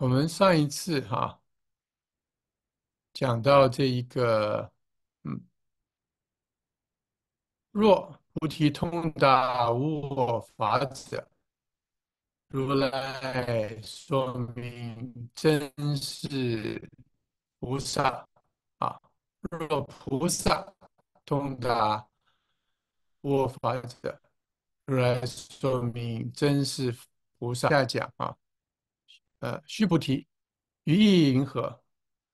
我们上一次哈讲到这一个，嗯，若菩提通达无我法者，如来说明真是菩萨啊。若菩萨通达无我法者，如来说明真是菩萨。下讲啊。呃，须菩提，于意云何？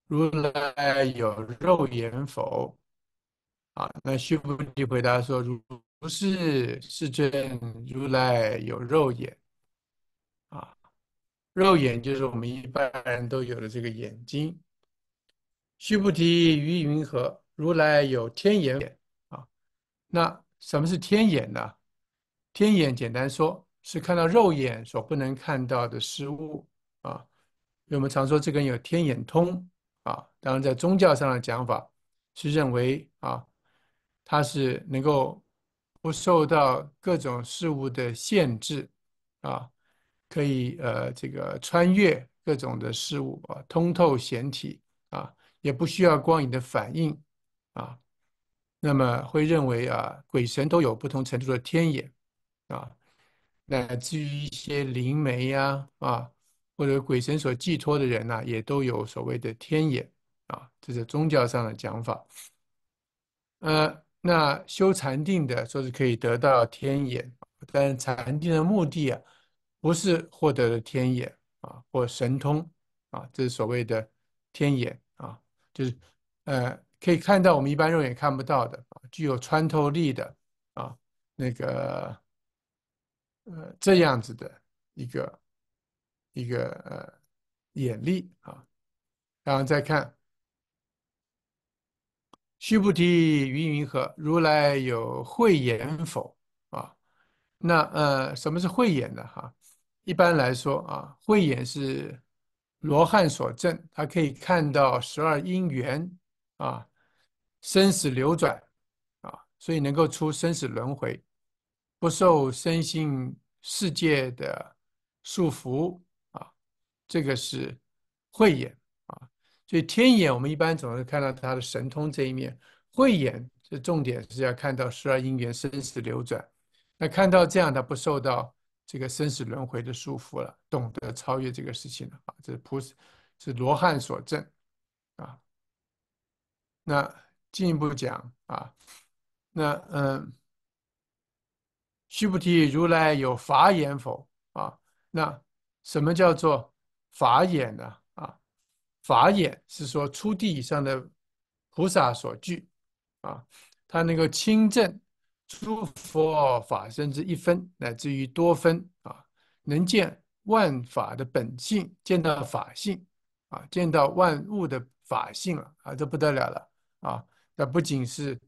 如来有肉眼否？啊，那须菩提回答说：如不是世尊，如来有肉眼。啊，肉眼就是我们一般人都有的这个眼睛。须菩提，于意云何？如来有天眼啊，那什么是天眼呢？天眼简单说，是看到肉眼所不能看到的事物。我们常说这个人有天眼通啊，当然在宗教上的讲法是认为啊，他是能够不受到各种事物的限制啊，可以呃这个穿越各种的事物啊，通透显体啊，也不需要光影的反应啊，那么会认为啊，鬼神都有不同程度的天眼啊，乃至于一些灵媒呀啊。或者鬼神所寄托的人呐，也都有所谓的天眼啊，这是宗教上的讲法。呃，那修禅定的说是可以得到天眼，但禅定的目的啊，不是获得的天眼啊或神通啊，这是所谓的天眼啊，就是呃可以看到我们一般肉眼看不到的，具有穿透力的啊那个呃这样子的一个。一个呃眼力啊，然后再看。须菩提云云何，如来有慧眼否？啊，那呃什么是慧眼呢？哈？一般来说啊，慧眼是罗汉所证，他可以看到十二因缘啊，生死流转啊，所以能够出生死轮回，不受身心世界的束缚。这个是慧眼啊，所以天眼我们一般总是看到它的神通这一面，慧眼这重点是要看到十二因缘生死流转，那看到这样它不受到这个生死轮回的束缚了，懂得超越这个事情了啊，这是菩萨是罗汉所证啊。那进一步讲啊，那嗯，须菩提，如来有法眼否啊？那什么叫做？法眼呢？啊，法眼是说初地以上的菩萨所具，啊，他能够清正诸佛法身之一分，乃至于多分，啊，能见万法的本性，见到法性，啊，见到万物的法性了，啊，这不得了了，啊，那不仅是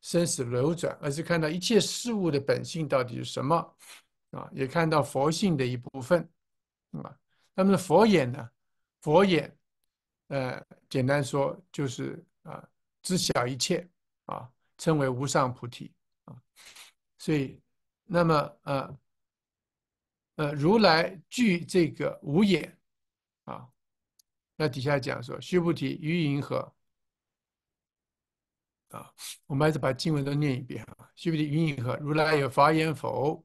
生死流转，而是看到一切事物的本性到底是什么，啊，也看到佛性的一部分，啊。那么佛眼呢？佛眼，呃，简单说就是啊，知晓一切啊，称为无上菩提啊。所以，那么呃，呃，如来具这个无眼啊，那底下讲说，须菩提于云何啊？我们还是把经文都念一遍啊。须菩提于云何？如来有法眼否？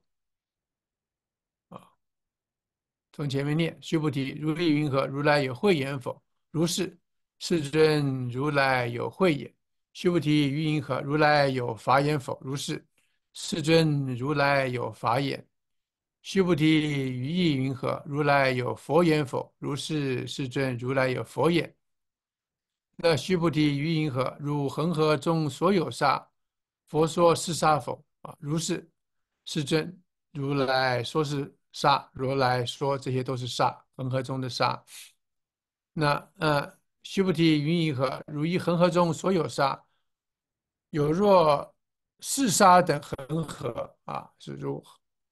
从前面念，须菩提，如意云何？如来有慧眼否？如是，世尊，如来有慧眼。须菩提，于云何？如来有法眼否？如是，世尊，如来有法眼。须菩提，于意云何？如来有佛眼否？如是，世尊，如来有佛眼。那须菩提，于云何？如恒河中所有沙，佛说是沙否？啊，如是，世尊，如来说是。沙如来说，这些都是沙恒河中的沙。那嗯，须菩提云何？如一恒河中所有沙，有若四沙等恒河啊，是如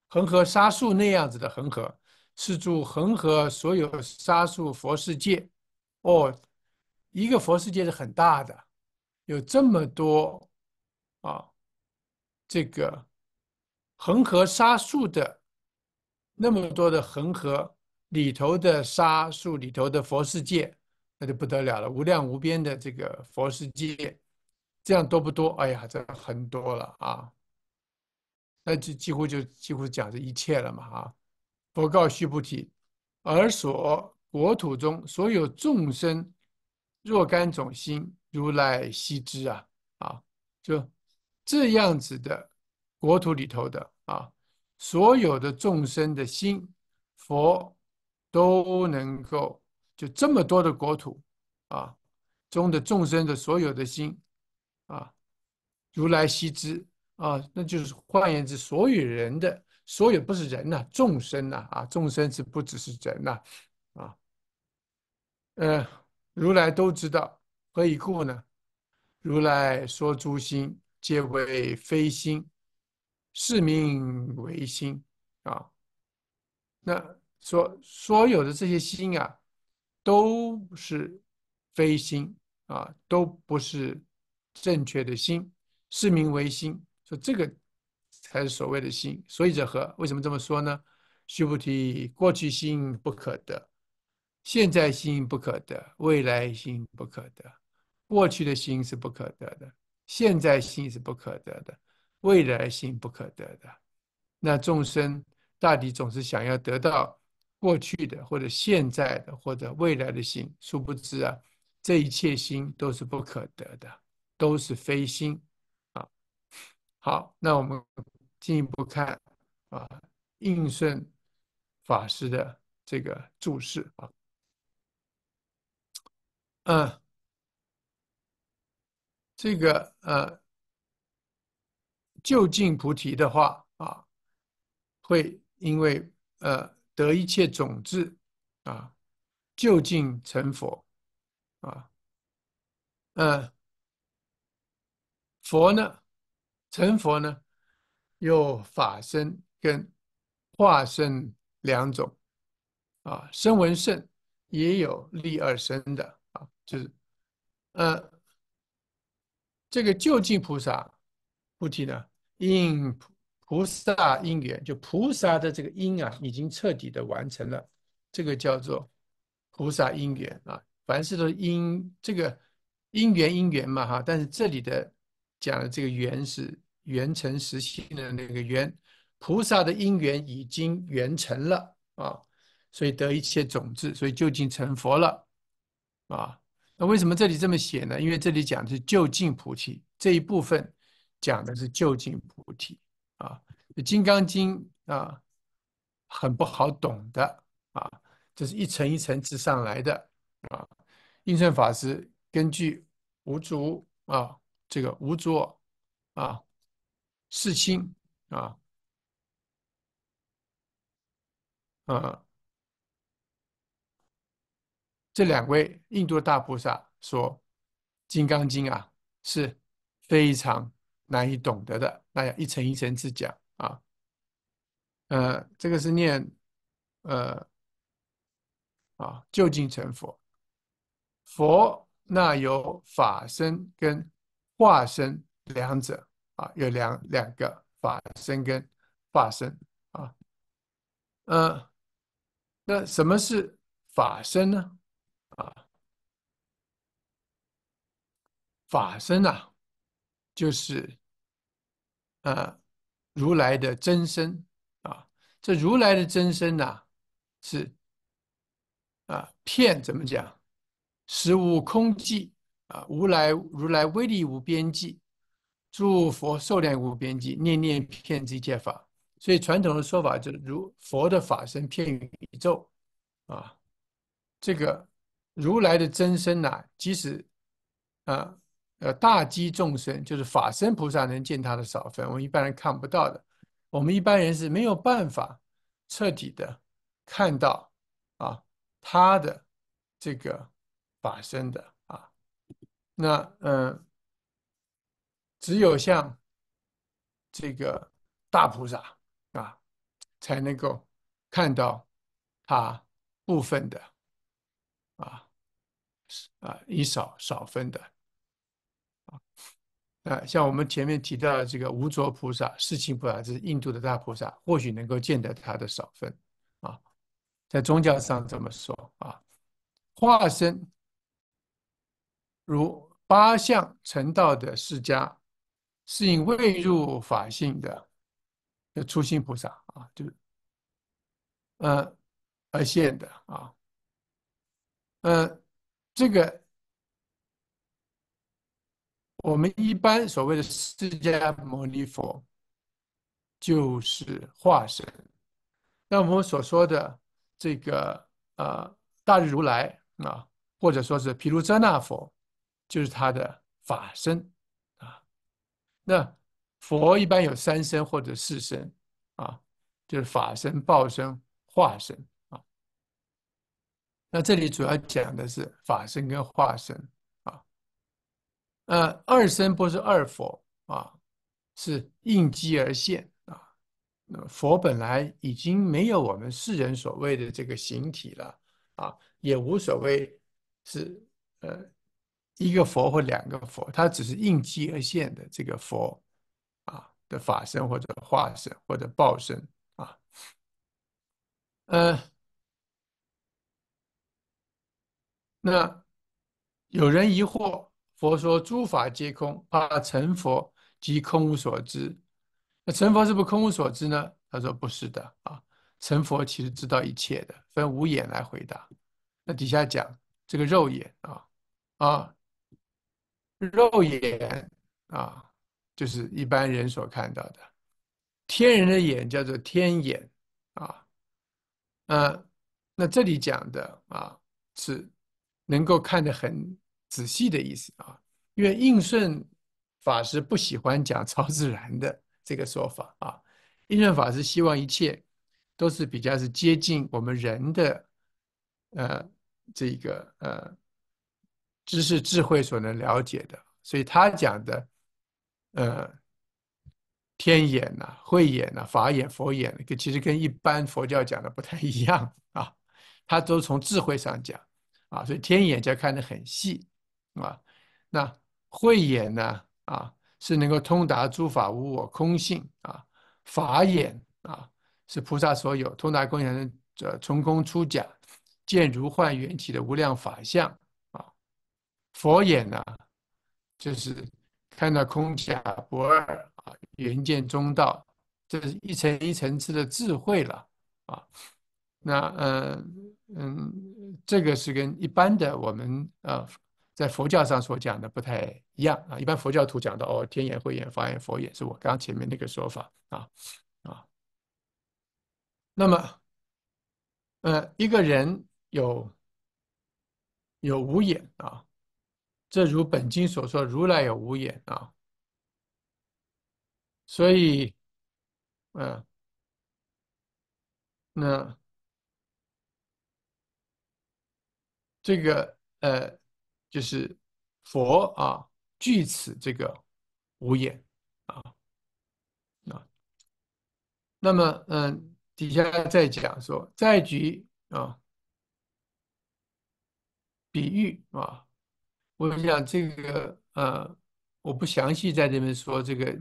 恒河沙数那样子的恒河，是住恒河所有沙数佛世界。哦，一个佛世界是很大的，有这么多啊，这个恒河沙数的。那么多的恒河里头的沙数里头的佛世界，那就不得了了，无量无边的这个佛世界，这样多不多？哎呀，这很多了啊，那就几乎就几乎讲这一切了嘛啊！佛告须菩提，而所国土中所有众生若干种心，如来悉知啊啊！就这样子的国土里头的啊。所有的众生的心，佛都能够就这么多的国土，啊，中的众生的所有的心，啊，如来悉知啊，那就是换言之，所有人的所有不是人呐，众生呐，啊，众生是不只是人呐，啊，呃，如来都知道，何以故呢？如来说诸心皆为非心。是名唯心啊，那所所有的这些心啊，都是非心啊，都不是正确的心。是名唯心，说这个才是所谓的心。所以者何？为什么这么说呢？须菩提，过去心不可得，现在心不可得，未来心不可得。过去的心是不可得的，现在心是不可得的。未来性不可得的，那众生大抵总是想要得到过去的或者现在的或者未来的心，殊不知啊，这一切心都是不可得的，都是非心啊。好，那我们进一步看啊，应顺法师的这个注释啊，嗯，这个呃。就近菩提的话啊，会因为呃得一切种子啊，就近成佛啊，嗯，佛呢，成佛呢，有法身跟化身两种啊，声闻圣也有立二身的啊，就是呃，这个就近菩萨菩提呢。因菩菩萨因缘，就菩萨的这个因啊，已经彻底的完成了，这个叫做菩萨因缘啊。凡事都因这个因缘因缘嘛哈，但是这里的讲的这个缘是缘成实性的那个缘，菩萨的因缘已经缘成了啊，所以得一切种子，所以就近成佛了啊。那为什么这里这么写呢？因为这里讲的是就近菩提这一部分。讲的是究竟菩提啊，《金刚经》啊，很不好懂的啊，这是一层一层织上来的啊。印顺法师根据无著啊，这个无著啊，世亲啊，啊，这两位印度大菩萨说，《金刚经》啊是非常。难以懂得的，那要一层一层子讲啊。呃，这个是念，呃，啊，就近成佛，佛那有法身跟化身两者啊，有两两个法身跟化身啊。呃，那什么是法身呢？啊，法身啊，就是。啊，如来的真身啊，这如来的真身呐，是啊，骗怎么讲？实无空寂啊，无来如来威力无边际，诸佛寿量无边际，念念骗之一切法。所以传统的说法就是如佛的法身骗于宇宙啊，这个如来的真身呐，即使啊。呃，大机众生就是法身菩萨能见他的少分，我们一般人看不到的。我们一般人是没有办法彻底的看到啊，他的这个法身的啊。那嗯，只有像这个大菩萨啊，才能够看到他部分的啊，啊以少少分的。啊，像我们前面提到的这个无着菩萨、世亲菩萨，这是印度的大菩萨，或许能够见得他的少分啊。在宗教上这么说啊，化身如八相成道的释迦，适应未入法性的的初心菩萨啊，就是嗯而现的啊，嗯这个。我们一般所谓的释迦牟尼佛，就是化身；那我们所说的这个啊大日如来啊，或者说是毗卢遮那佛，就是他的法身啊。那佛一般有三身或者四身啊，就是法身、报身、化身啊。那这里主要讲的是法身跟化身。呃，二身不是二佛啊，是应机而现啊。那佛本来已经没有我们世人所谓的这个形体了啊，也无所谓是呃一个佛或两个佛，它只是应机而现的这个佛啊的法身或者化身或者报身啊。嗯，那有人疑惑。佛说诸法皆空，啊，成佛即空无所知，那成佛是不是空无所知呢？他说不是的，啊，成佛其实知道一切的，分五眼来回答。那底下讲这个肉眼啊，啊，肉眼啊，就是一般人所看到的，天人的眼叫做天眼啊，嗯，那这里讲的啊，是能够看得很。仔细的意思啊，因为印顺法师不喜欢讲超 自然的这个说法啊。印顺法师希望一切都是比较是接近我们人的呃这个呃知识智慧所能了解的，所以他讲的呃天眼呐、慧眼呐、法眼、佛眼，其实跟一般佛教讲的不太一样啊。他都从智慧上讲啊，所以天眼就看得很细。啊，那慧眼呢？啊，是能够通达诸法无我空性啊。法眼啊，是菩萨所有，通达空的，者从空出假，见如幻缘起的无量法相啊。佛眼呢，就是看到空假不二啊，缘见中道，这是一层一层次的智慧了啊。那嗯嗯，这个是跟一般的我们啊。在佛教上所讲的不太一样啊，一般佛教徒讲到哦，天眼、慧眼、法眼、佛眼，是我刚刚前面那个说法啊啊。那么，呃，一个人有有五眼啊，这如本经所说，如来有五眼啊，所以，嗯，那这个呃。就是佛啊，据此这个无眼啊啊，那么嗯，底下再讲说，再举啊比喻啊，我想这个呃，我不详细在这边说这个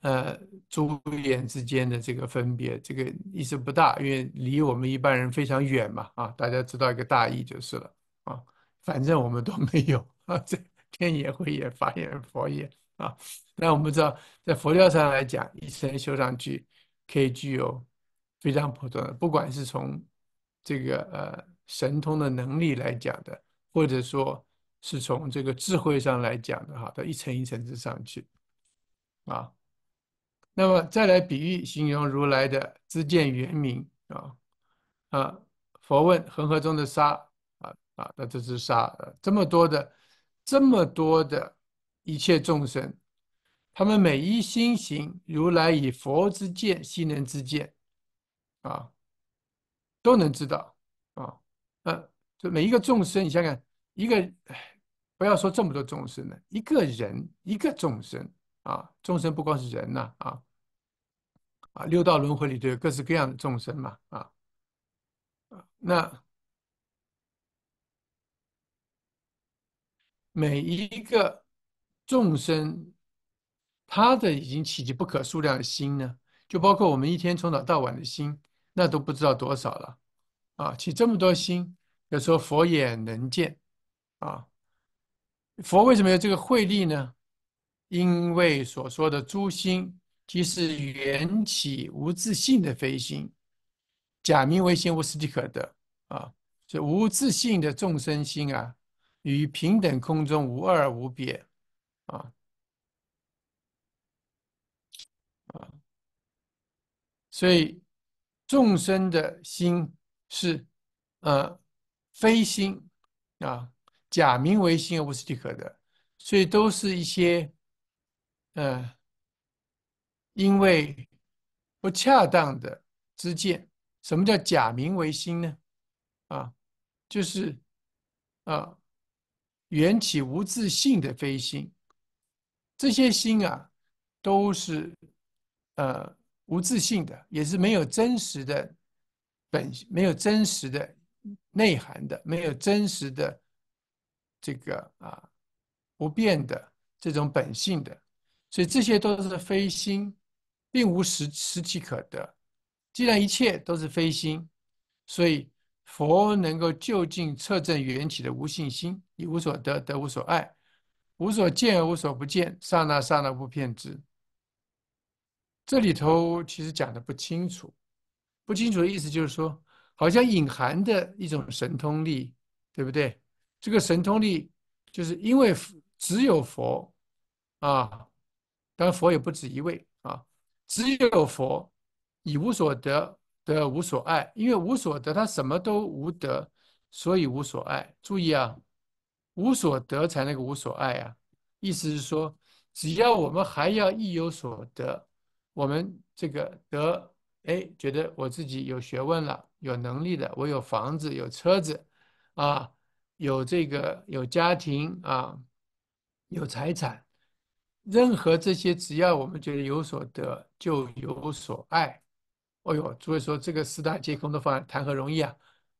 呃，诸眼之间的这个分别，这个意思不大，因为离我们一般人非常远嘛啊，大家知道一个大意就是了啊。反正我们都没有啊，这 天眼慧也法也，佛眼啊。那我们知道，在佛教上来讲，一层修上去，可以具有非常普通的，不管是从这个呃神通的能力来讲的，或者说是从这个智慧上来讲的哈，它一层一层之上去啊。那么再来比喻形容如来的知见圆明啊啊，佛问恒河中的沙。啊，那这是啥？这么多的，这么多的一切众生，他们每一心行，如来以佛之见、心能之见，啊，都能知道啊，嗯，就每一个众生，你想想，一个不要说这么多众生了，一个人，一个众生啊，众生不光是人呐，啊，啊，六道轮回里有各式各样的众生嘛，啊，那。每一个众生，他的已经起及不可数量的心呢，就包括我们一天从早到晚的心，那都不知道多少了，啊，起这么多心，要说佛眼能见，啊，佛为什么有这个慧力呢？因为所说的诸心，即是缘起无自性的非心，假名为心，无实体可得，啊，这无自性的众生心啊。与平等空中无二无别，啊啊，所以众生的心是，呃，非心啊，假名为心，而不是即可的，所以都是一些，呃，因为不恰当的知见。什么叫假名为心呢？啊，就是啊。缘起无自性的非心，这些心啊，都是呃无自性的，也是没有真实的本，没有真实的内涵的，没有真实的这个啊不变的这种本性的，所以这些都是非心，并无实实体可得。既然一切都是非心，所以。佛能够就近测证缘起的无性心，以无所得，得无所爱，无所见而无所不见，刹那刹那不骗之。这里头其实讲的不清楚，不清楚的意思就是说，好像隐含的一种神通力，对不对？这个神通力就是因为只有佛啊，当然佛也不止一位啊，只有佛以无所得。得无所爱，因为无所得，他什么都无得，所以无所爱。注意啊，无所得才那个无所爱啊。意思是说，只要我们还要意有所得，我们这个得，哎，觉得我自己有学问了，有能力的，我有房子、有车子，啊，有这个有家庭啊，有财产，任何这些，只要我们觉得有所得，就有所爱。哦呦，所以说这个四大皆空的方案谈何容易啊！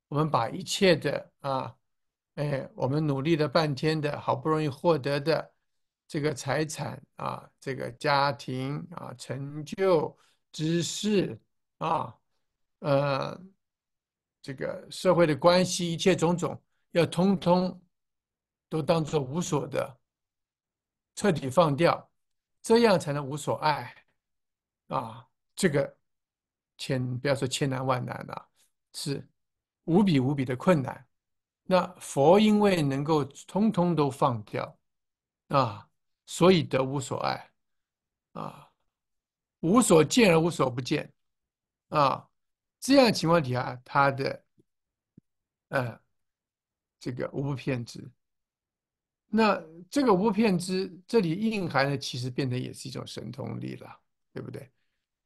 我们把一切的啊，哎，我们努力了半天的好不容易获得的这个财产啊，这个家庭啊，成就、知识啊，呃，这个社会的关系，一切种种，要通通都当做无所得，彻底放掉，这样才能无所爱啊，这个。千不要说千难万难了，是无比无比的困难。那佛因为能够通通都放掉啊，所以得无所爱啊，无所见而无所不见啊。这样情况底下，他的呃这个无不遍知。那这个无不遍知，这里蕴含的其实变成也是一种神通力了，对不对？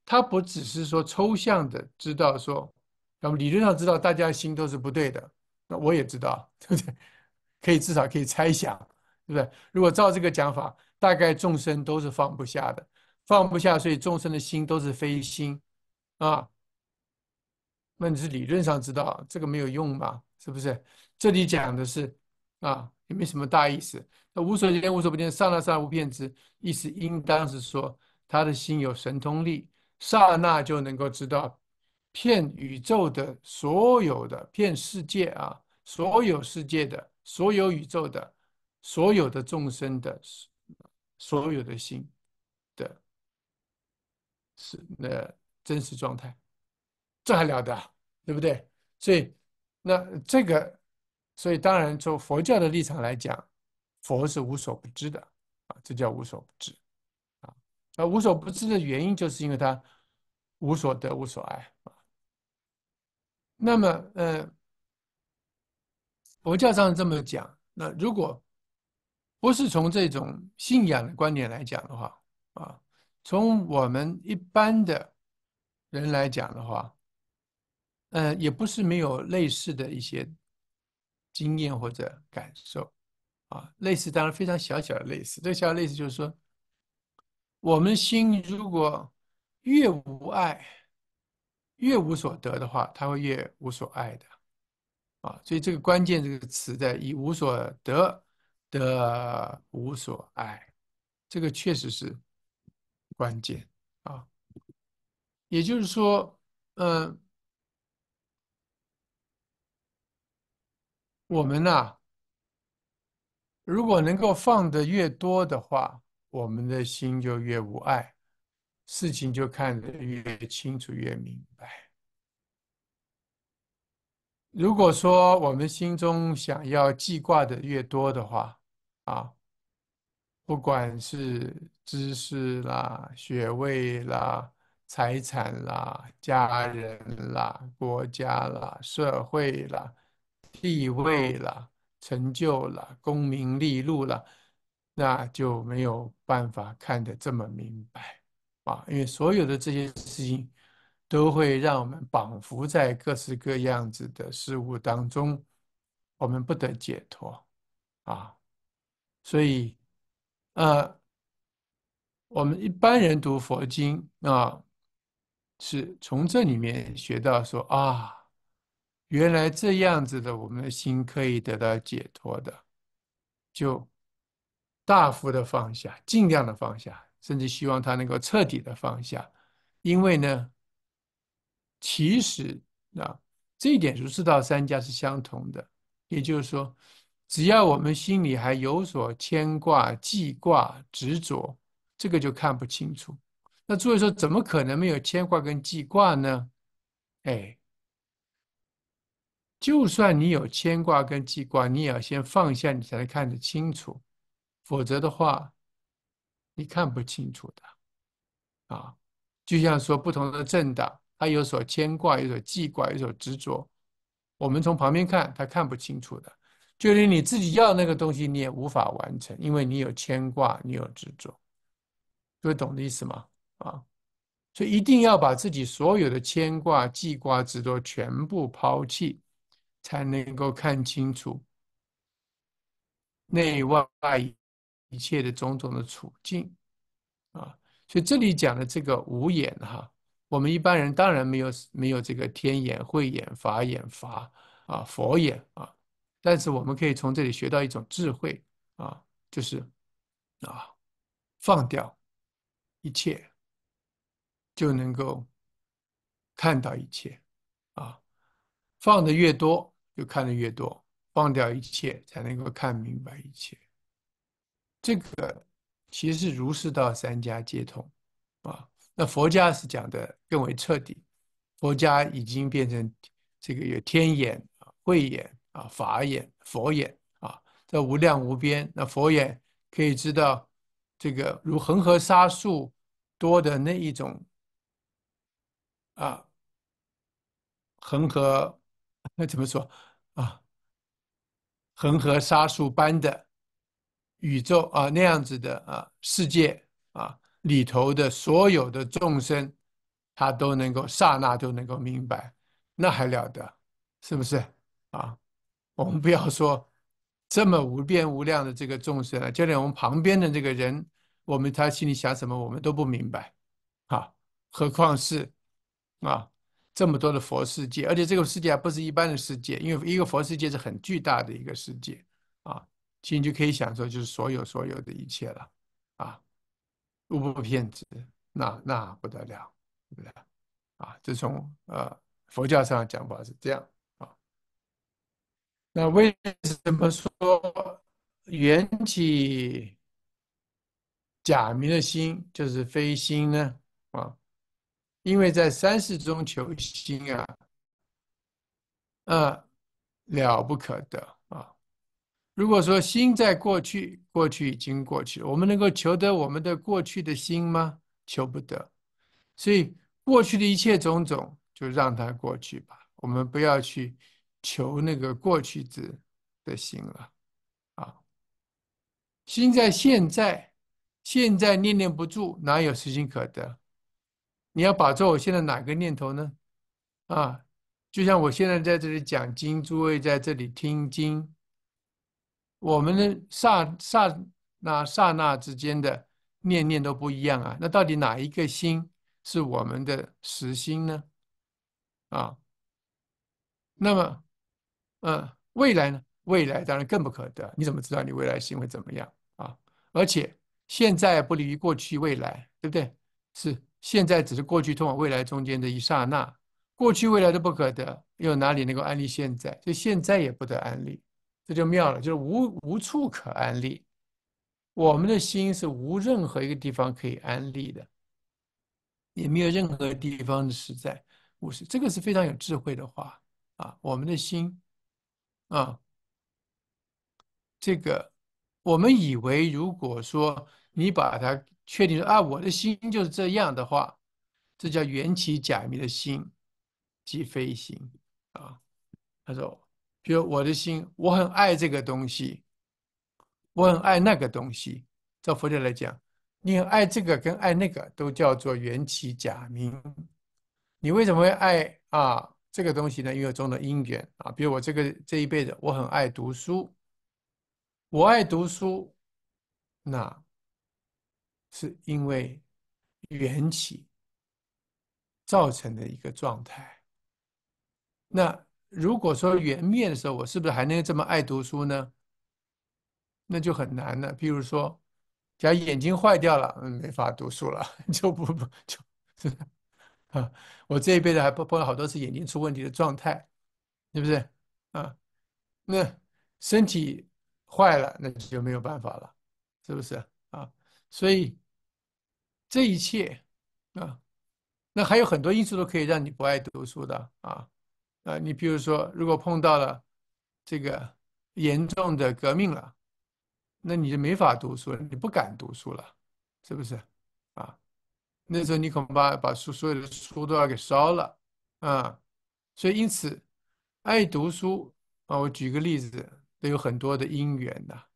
他不只是说抽象的知道说，那么理论上知道大家心都是不对的，那我也知道，对不对？可以至少可以猜想，对不对？如果照这个讲法，大概众生都是放不下的，放不下，所以众生的心都是非心，啊？那你是理论上知道，这个没有用吧？是不是？这里讲的是，啊，也没什么大意思。那无所见，无所不见，刹了刹那无变之意思，应当是说他的心有神通力。刹那就能够知道，骗宇宙的所有的骗世界啊，所有世界的、所有宇宙的、所有的众生的、所有的心的，是那真实状态，这还了得，对不对？所以那这个，所以当然从佛教的立场来讲，佛是无所不知的啊，这叫无所不知。无所不知的原因就是因为他无所得、无所爱啊。那么，呃，佛教上这么讲，那如果不是从这种信仰的观点来讲的话，啊，从我们一般的人来讲的话，呃，也不是没有类似的一些经验或者感受啊，类似当然非常小小的类似，这个小类似就是说。我们心如果越无爱、越无所得的话，他会越无所爱的啊。所以这个关键这个词在“以无所得”的无所爱，这个确实是关键啊。也就是说，嗯，我们啊，如果能够放的越多的话。我们的心就越无碍，事情就看得越清楚、越明白。如果说我们心中想要记挂的越多的话，啊，不管是知识啦、学位啦、财产啦、家人啦、国家啦、社会啦、地位啦、成就啦、功名利禄啦。那就没有办法看得这么明白啊！因为所有的这些事情，都会让我们绑缚在各式各样子的事物当中，我们不得解脱啊！所以，呃，我们一般人读佛经啊，是从这里面学到说啊，原来这样子的，我们的心可以得到解脱的，就。大幅的放下，尽量的放下，甚至希望他能够彻底的放下，因为呢，其实啊这一点，儒释道三家是相同的。也就是说，只要我们心里还有所牵挂、记挂、执着，这个就看不清楚。那所以说，怎么可能没有牵挂跟记挂呢？哎，就算你有牵挂跟记挂，你也要先放下，你才能看得清楚。否则的话，你看不清楚的，啊，就像说不同的政党，他有所牵挂，有所记挂，有所执着。我们从旁边看，他看不清楚的。就连你自己要那个东西，你也无法完成，因为你有牵挂，你有执着。各位懂的意思吗？啊，所以一定要把自己所有的牵挂、记挂、执着全部抛弃，才能够看清楚内外。一切的种种的处境，啊，所以这里讲的这个五眼哈，我们一般人当然没有没有这个天眼、慧眼、法眼、法啊佛眼啊，但是我们可以从这里学到一种智慧啊，就是啊，放掉一切，就能够看到一切啊，放的越多，就看的越多，放掉一切，才能够看明白一切。这个其实是儒释道三家皆通，啊，那佛家是讲的更为彻底，佛家已经变成这个有天眼慧眼啊、法眼、佛眼啊，这无量无边。那佛眼可以知道这个如恒河沙数多的那一种，啊，恒河那 怎么说啊？恒河沙数般的。宇宙啊，那样子的啊，世界啊里头的所有的众生，他都能够刹那都能够明白，那还了得，是不是啊？我们不要说这么无边无量的这个众生了，就连我们旁边的这个人，我们他心里想什么，我们都不明白，啊，何况是啊这么多的佛世界，而且这个世界还不是一般的世界，因为一个佛世界是很巨大的一个世界。其实你就可以享受，就是所有所有的一切了，啊，物不偏执，那那不得了，对不对？啊，这从啊佛教上讲法是这样啊。那为什么说缘起假名的心就是非心呢？啊，因为在三世中求心啊，啊，了不可得。如果说心在过去，过去已经过去了，我们能够求得我们的过去的心吗？求不得，所以过去的一切种种，就让它过去吧。我们不要去求那个过去之的心了啊。心在现在，现在念念不住，哪有实心可得？你要把握我现在哪个念头呢？啊，就像我现在在这里讲经，诸位在这里听经。我们的刹刹那刹那之间的念念都不一样啊！那到底哪一个心是我们的实心呢？啊，那么，嗯，未来呢？未来当然更不可得。你怎么知道你未来心会怎么样啊？而且现在不离于过去未来，对不对？是现在只是过去通往未来中间的一刹那，过去未来都不可得，又哪里能够安立现在？所以现在也不得安立。这就妙了，就是无无处可安立，我们的心是无任何一个地方可以安立的，也没有任何地方的实在。我是，这个是非常有智慧的话啊，我们的心啊，这个我们以为如果说你把它确定说啊，我的心就是这样的话，这叫缘起假名的心即非心啊，他说。比如我的心，我很爱这个东西，我很爱那个东西。照佛教来讲，你很爱这个跟爱那个，都叫做缘起假名。你为什么会爱啊这个东西呢？因为中的因缘啊。比如我这个这一辈子，我很爱读书，我爱读书，那是因为缘起造成的一个状态。那。如果说缘灭的时候，我是不是还能这么爱读书呢？那就很难了。比如说，假如眼睛坏掉了，嗯，没法读书了，就不不就，是 啊，我这一辈子还碰碰到好多次眼睛出问题的状态，是不是啊？那身体坏了，那就没有办法了，是不是啊？所以这一切，啊，那还有很多因素都可以让你不爱读书的啊。啊，你比如说，如果碰到了这个严重的革命了，那你就没法读书了，你不敢读书了，是不是？啊，那时候你恐怕把书所有的书都要给烧了啊。所以，因此，爱读书啊，我举个例子，都有很多的因缘的。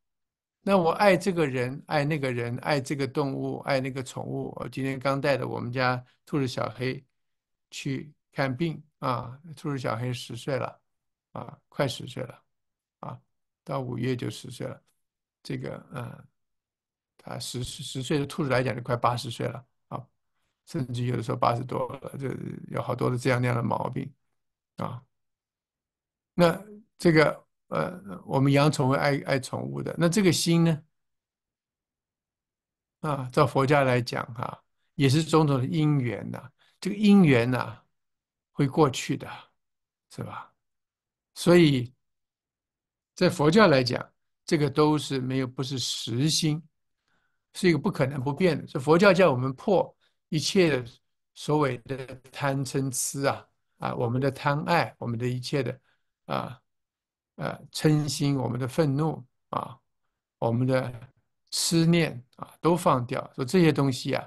那我爱这个人，爱那个人，爱这个动物，爱那个宠物。我今天刚带着我们家兔子小黑去看病。啊，兔子小黑十岁了，啊，快十岁了，啊，到五月就十岁了，这个嗯，他十十岁的兔子来讲就快八十岁了啊，甚至有的时候八十多了，就有好多的这样那样的毛病啊。那这个呃，我们养宠物爱爱宠物的，那这个心呢，啊，照佛家来讲哈，也是种种的因缘呐，这个因缘呐。会过去的，是吧？所以，在佛教来讲，这个都是没有，不是实心，是一个不可能不变的。所以，佛教叫我们破一切所谓的贪嗔痴啊，啊，我们的贪爱，我们的一切的，啊，呃，嗔心，我们的愤怒啊，我们的思念啊，都放掉。说这些东西啊，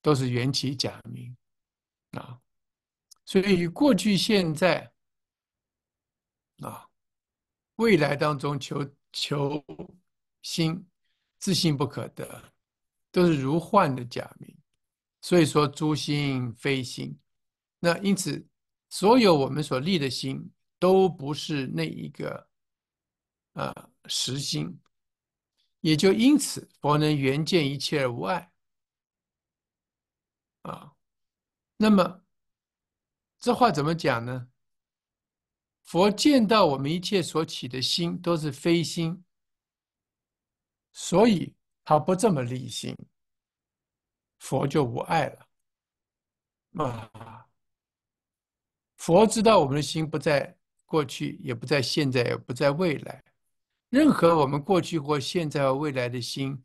都是缘起假名，啊。所以，过去、现在、啊、未来当中，求求心、自信不可得，都是如幻的假名。所以说，诸心非心。那因此，所有我们所立的心，都不是那一个啊实心。也就因此，佛能圆见一切而无碍。啊，那么。这话怎么讲呢？佛见到我们一切所起的心都是非心，所以他不这么立心，佛就无碍了。啊，佛知道我们的心不在过去，也不在现在，也不在未来，任何我们过去或现在和未来的心，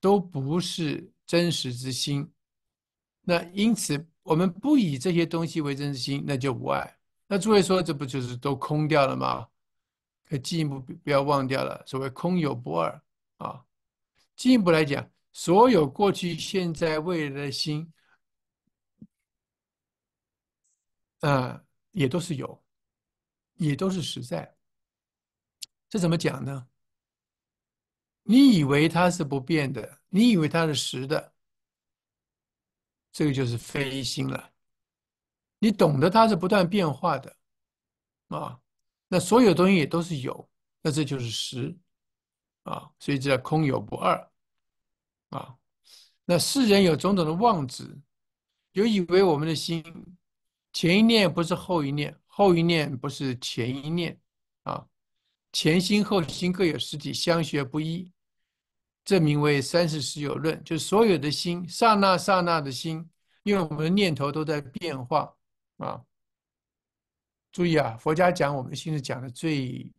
都不是真实之心。那因此。我们不以这些东西为真心，那就无爱。那诸位说，这不就是都空掉了吗？可进一步不要忘掉了，所谓“空有不二”啊。进一步来讲，所有过去、现在、未来的心啊，也都是有，也都是实在。这怎么讲呢？你以为它是不变的，你以为它是实的。这个就是非心了，你懂得它是不断变化的，啊，那所有东西也都是有，那这就是实，啊，所以叫空有不二，啊，那世人有种种的妄执，有以为我们的心，前一念不是后一念，后一念不是前一念，啊，前心后心各有实体，相学不一。证明为三世十有论，就所有的心刹那刹那的心，因为我们的念头都在变化啊。注意啊，佛家讲我们的心是讲的最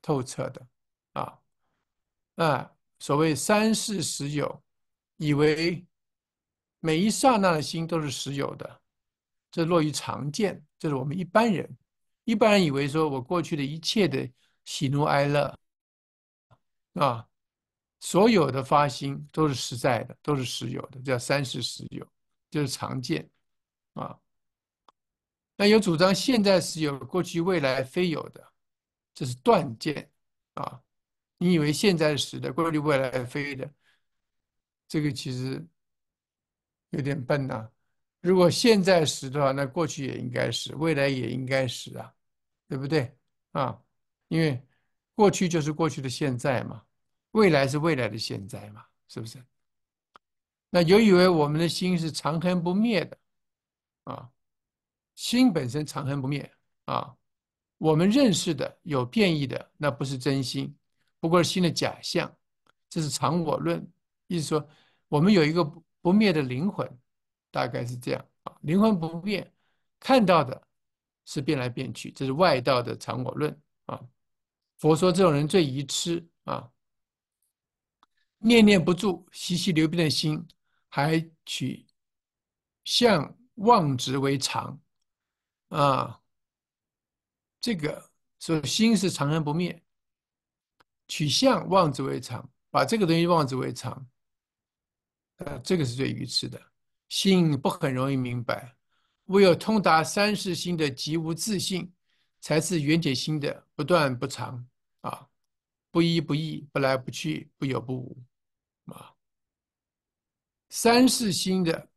透彻的啊。啊，所谓三世十有，以为每一刹那的心都是实有的，这落于常见，这是我们一般人一般人以为说我过去的一切的喜怒哀乐啊。所有的发心都是实在的，都是实有的，叫三世实有，就是常见，啊。那有主张现在实有，过去未来非有的，这是断见，啊。你以为现在是实的，过去未来非的，这个其实有点笨呐。如果现在实的话，那过去也应该是，未来也应该是啊，对不对？啊，因为过去就是过去的现在嘛。未来是未来的现在嘛？是不是？那犹以为我们的心是长恒不灭的啊，心本身长恒不灭啊。我们认识的有变异的，那不是真心，不过是心的假象。这是常我论，意思说我们有一个不不灭的灵魂，大概是这样啊。灵魂不变，看到的是变来变去，这是外道的常我论啊。佛说这种人最愚痴啊。念念不住，息息流变的心，还取相妄执为常，啊，这个说心是常恒不灭，取相妄执为常，把这个东西妄执为常，啊，这个是最愚痴的。心不很容易明白，唯有通达三世心的极无自信，才是缘解心的不断不长啊，不依不依，不来不去，不有不无。啊，三世心的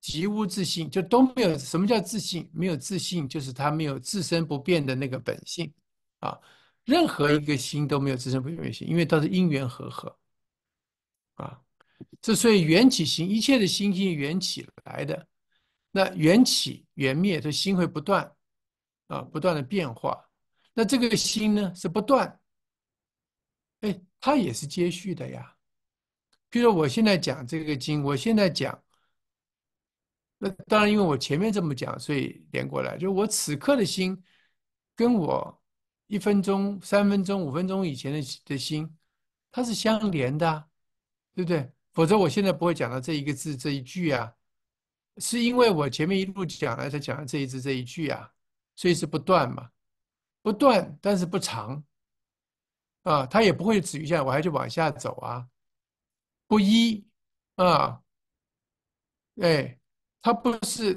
极无自信，就都没有什么叫自信？没有自信，就是他没有自身不变的那个本性啊。任何一个心都没有自身不变的性，因为它是因缘和合啊。这所以缘起心，一切的心性缘起来的，那缘起缘灭，这心会不断啊，不断的变化。那这个心呢，是不断，哎，它也是接续的呀。比如说，我现在讲这个经，我现在讲，那当然因为我前面这么讲，所以连过来。就我此刻的心，跟我一分钟、三分钟、五分钟以前的的心，它是相连的，对不对？否则我现在不会讲到这一个字这一句啊，是因为我前面一路讲了才讲了这一字这一句啊，所以是不断嘛，不断，但是不长，啊，它也不会止于下，我还去往下走啊。不一啊，哎，它不是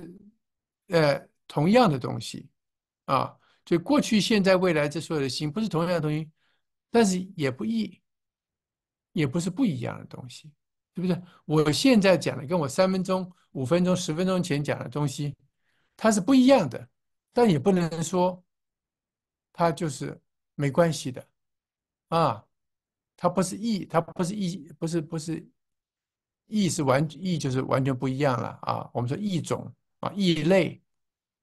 呃同样的东西啊，就过去、现在、未来这所有的心不是同样的东西，但是也不一，也不是不一样的东西，是不是？我现在讲的跟我三分钟、五分钟、十分钟前讲的东西，它是不一样的，但也不能说它就是没关系的啊。它不是异，它不是异，不是不是，异是完异就是完全不一样了啊！我们说异种啊，异类，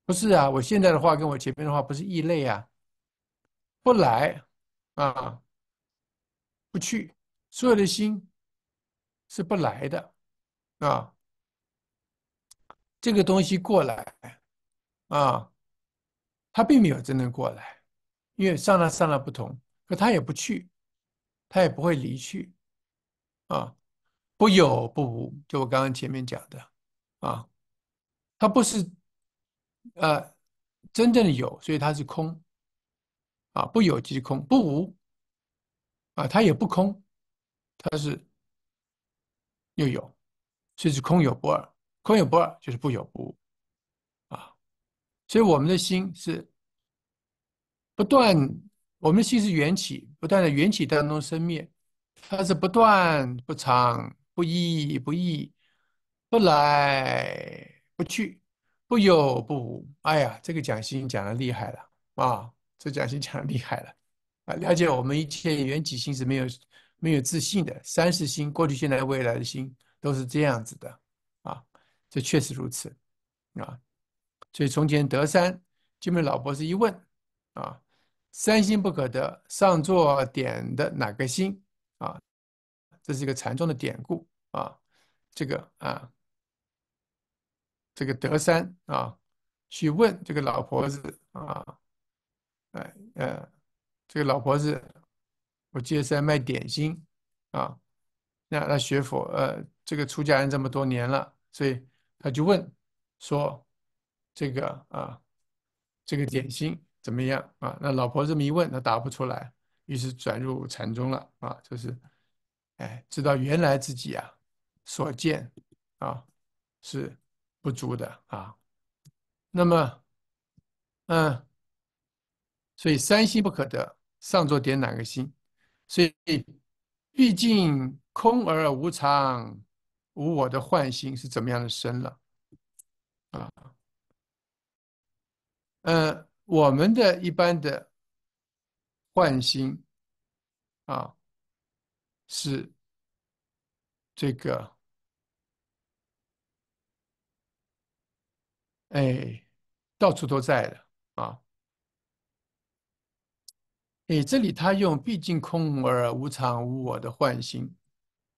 不是啊！我现在的话跟我前面的话不是异类啊，不来啊，不去，所有的心是不来的啊，这个东西过来啊，他并没有真正过来，因为上了上了不同，可他也不去。它也不会离去，啊，不有不无，就我刚刚前面讲的，啊，它不是，呃，真正的有，所以它是空，啊，不有即是空，不无，啊，它也不空，它是又有，所以是空有不二，空有不二就是不有不无，啊，所以我们的心是不断。我们的心是缘起，不断的缘起当中生灭，它是不断、不长、不依不异、不来、不去、不有、不无。哎呀，这个讲心讲的厉害了啊！这讲心讲的厉害了啊！了解我们一切缘起心是没有、没有自信的，三世心、过去现在、未来的心都是这样子的啊！这确实如此啊！所以从前德山金被老博士一问啊。三星不可得，上座点的哪个星啊？这是一个禅宗的典故啊。这个啊，这个德山啊，去问这个老婆子啊，哎呃，这个老婆子，我记得是在卖点心啊。那他学佛，呃，这个出家人这么多年了，所以他就问说，这个啊，这个点心。怎么样啊？那老婆这么一问，他答不出来，于是转入禅宗了啊！就是，哎，知道原来自己啊，所见啊，是不足的啊。那么，嗯，所以三心不可得，上座点哪个心？所以，毕竟空而无常、无我的幻心是怎么样的生了？啊，嗯。我们的一般的换心啊，是这个哎，到处都在的啊！哎，这里他用“毕竟空而无常无我”的唤心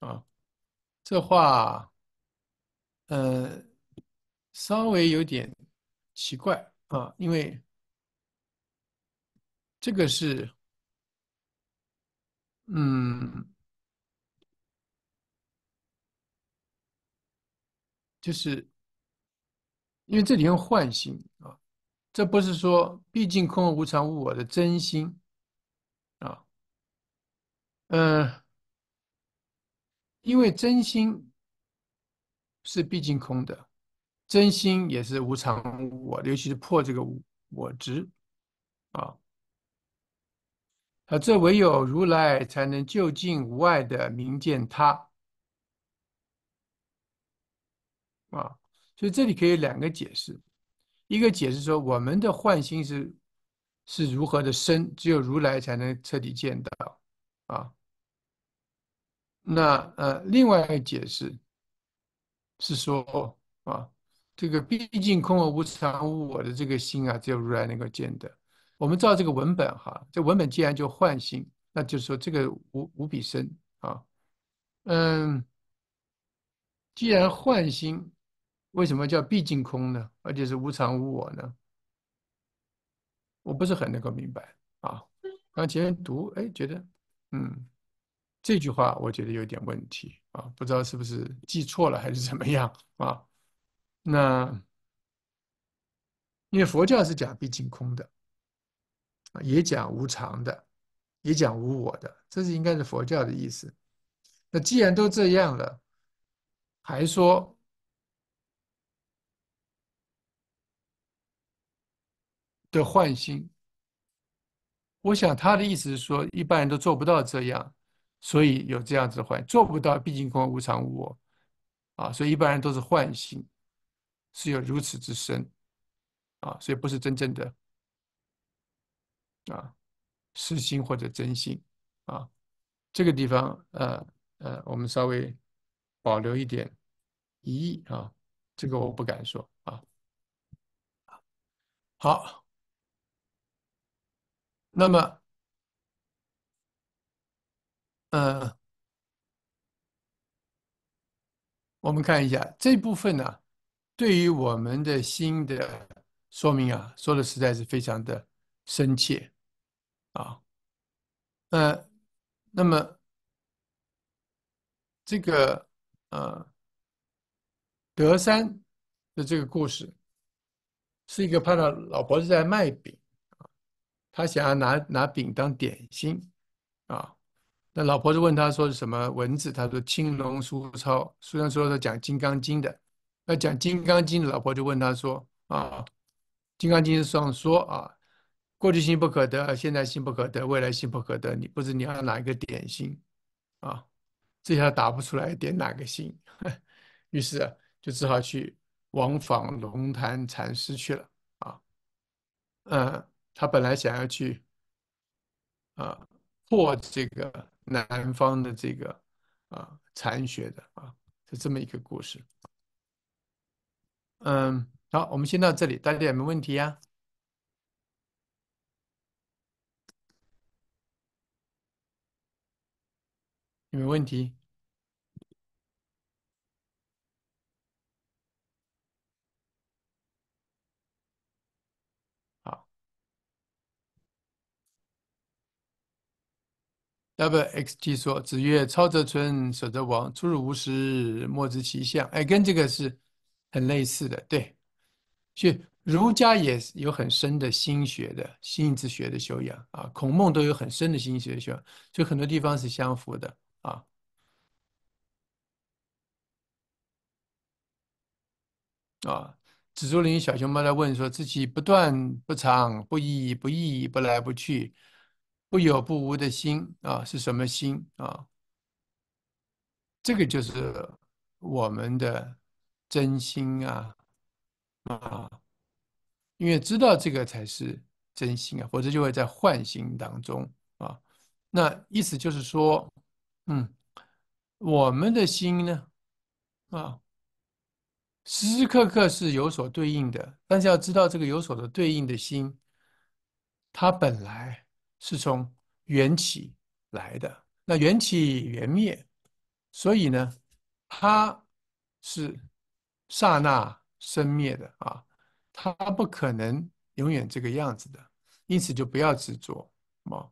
啊，这话嗯，稍微有点奇怪啊，因为。这个是，嗯，就是因为这里用“唤醒啊，这不是说毕竟空无常无我的真心啊，嗯，因为真心是毕竟空的，真心也是无常无我，尤其是破这个“无我执”啊。啊，这唯有如来才能就近无碍的明见他。啊，所以这里可以两个解释：一个解释说我们的幻心是是如何的深，只有如来才能彻底见到。啊，那呃，另外一个解释是说，啊，这个毕竟空而无常无我的这个心啊，只有如来能够见得。我们照这个文本哈，这文本既然就换心，那就是说这个无无比深啊。嗯，既然换心，为什么叫毕竟空呢？而且是无常无我呢？我不是很能够明白啊。刚前面读哎觉得，嗯，这句话我觉得有点问题啊，不知道是不是记错了还是怎么样啊。那因为佛教是讲毕竟空的。也讲无常的，也讲无我的，这是应该是佛教的意思。那既然都这样了，还说的幻心？我想他的意思是说，一般人都做不到这样，所以有这样子的幻，做不到，毕竟空无常无我啊，所以一般人都是幻心，是有如此之深啊，所以不是真正的。啊，实心或者真心啊，这个地方呃呃，我们稍微保留一点疑义啊，这个我不敢说啊。好，那么，呃，我们看一下这部分呢，对于我们的心的说明啊，说的实在是非常的深切。啊，呃，那么这个呃，德山的这个故事，是一个碰到老婆子在卖饼他想要拿拿饼当点心，啊，那老婆就问他说是什么文字？他说青龙书抄，书上说的讲《金刚经》的，那讲《金刚经》的老婆就问他说啊，《金刚经》上说啊。过去心不可得，现在心不可得，未来心不可得。你不知你要哪一个点心，啊，这下答不出来，点哪个心？于是就只好去往访龙潭禅师去了。啊，嗯，他本来想要去，啊，破这个南方的这个啊禅学的啊，是这么一个故事。嗯，好，我们先到这里，大家有没有问题呀？没问题。好，double xt 说：“子曰：‘操则存，舍则亡。’出入无时，莫知其象。哎，跟这个是很类似的。对，去儒家也有很深的心学的心智学的修养啊。孔孟都有很深的心学修养，所以很多地方是相符的。”啊啊！紫竹林小熊猫在问：说自己不断、不长、不易不易不来不去、不有不无的心啊，是什么心啊？这个就是我们的真心啊啊！因为知道这个才是真心啊，否则就会在幻心当中啊。那意思就是说。嗯，我们的心呢，啊，时时刻刻是有所对应的，但是要知道这个有所的对应的心，它本来是从缘起来的，那缘起缘灭，所以呢，它是刹那生灭的啊，它不可能永远这个样子的，因此就不要执着啊。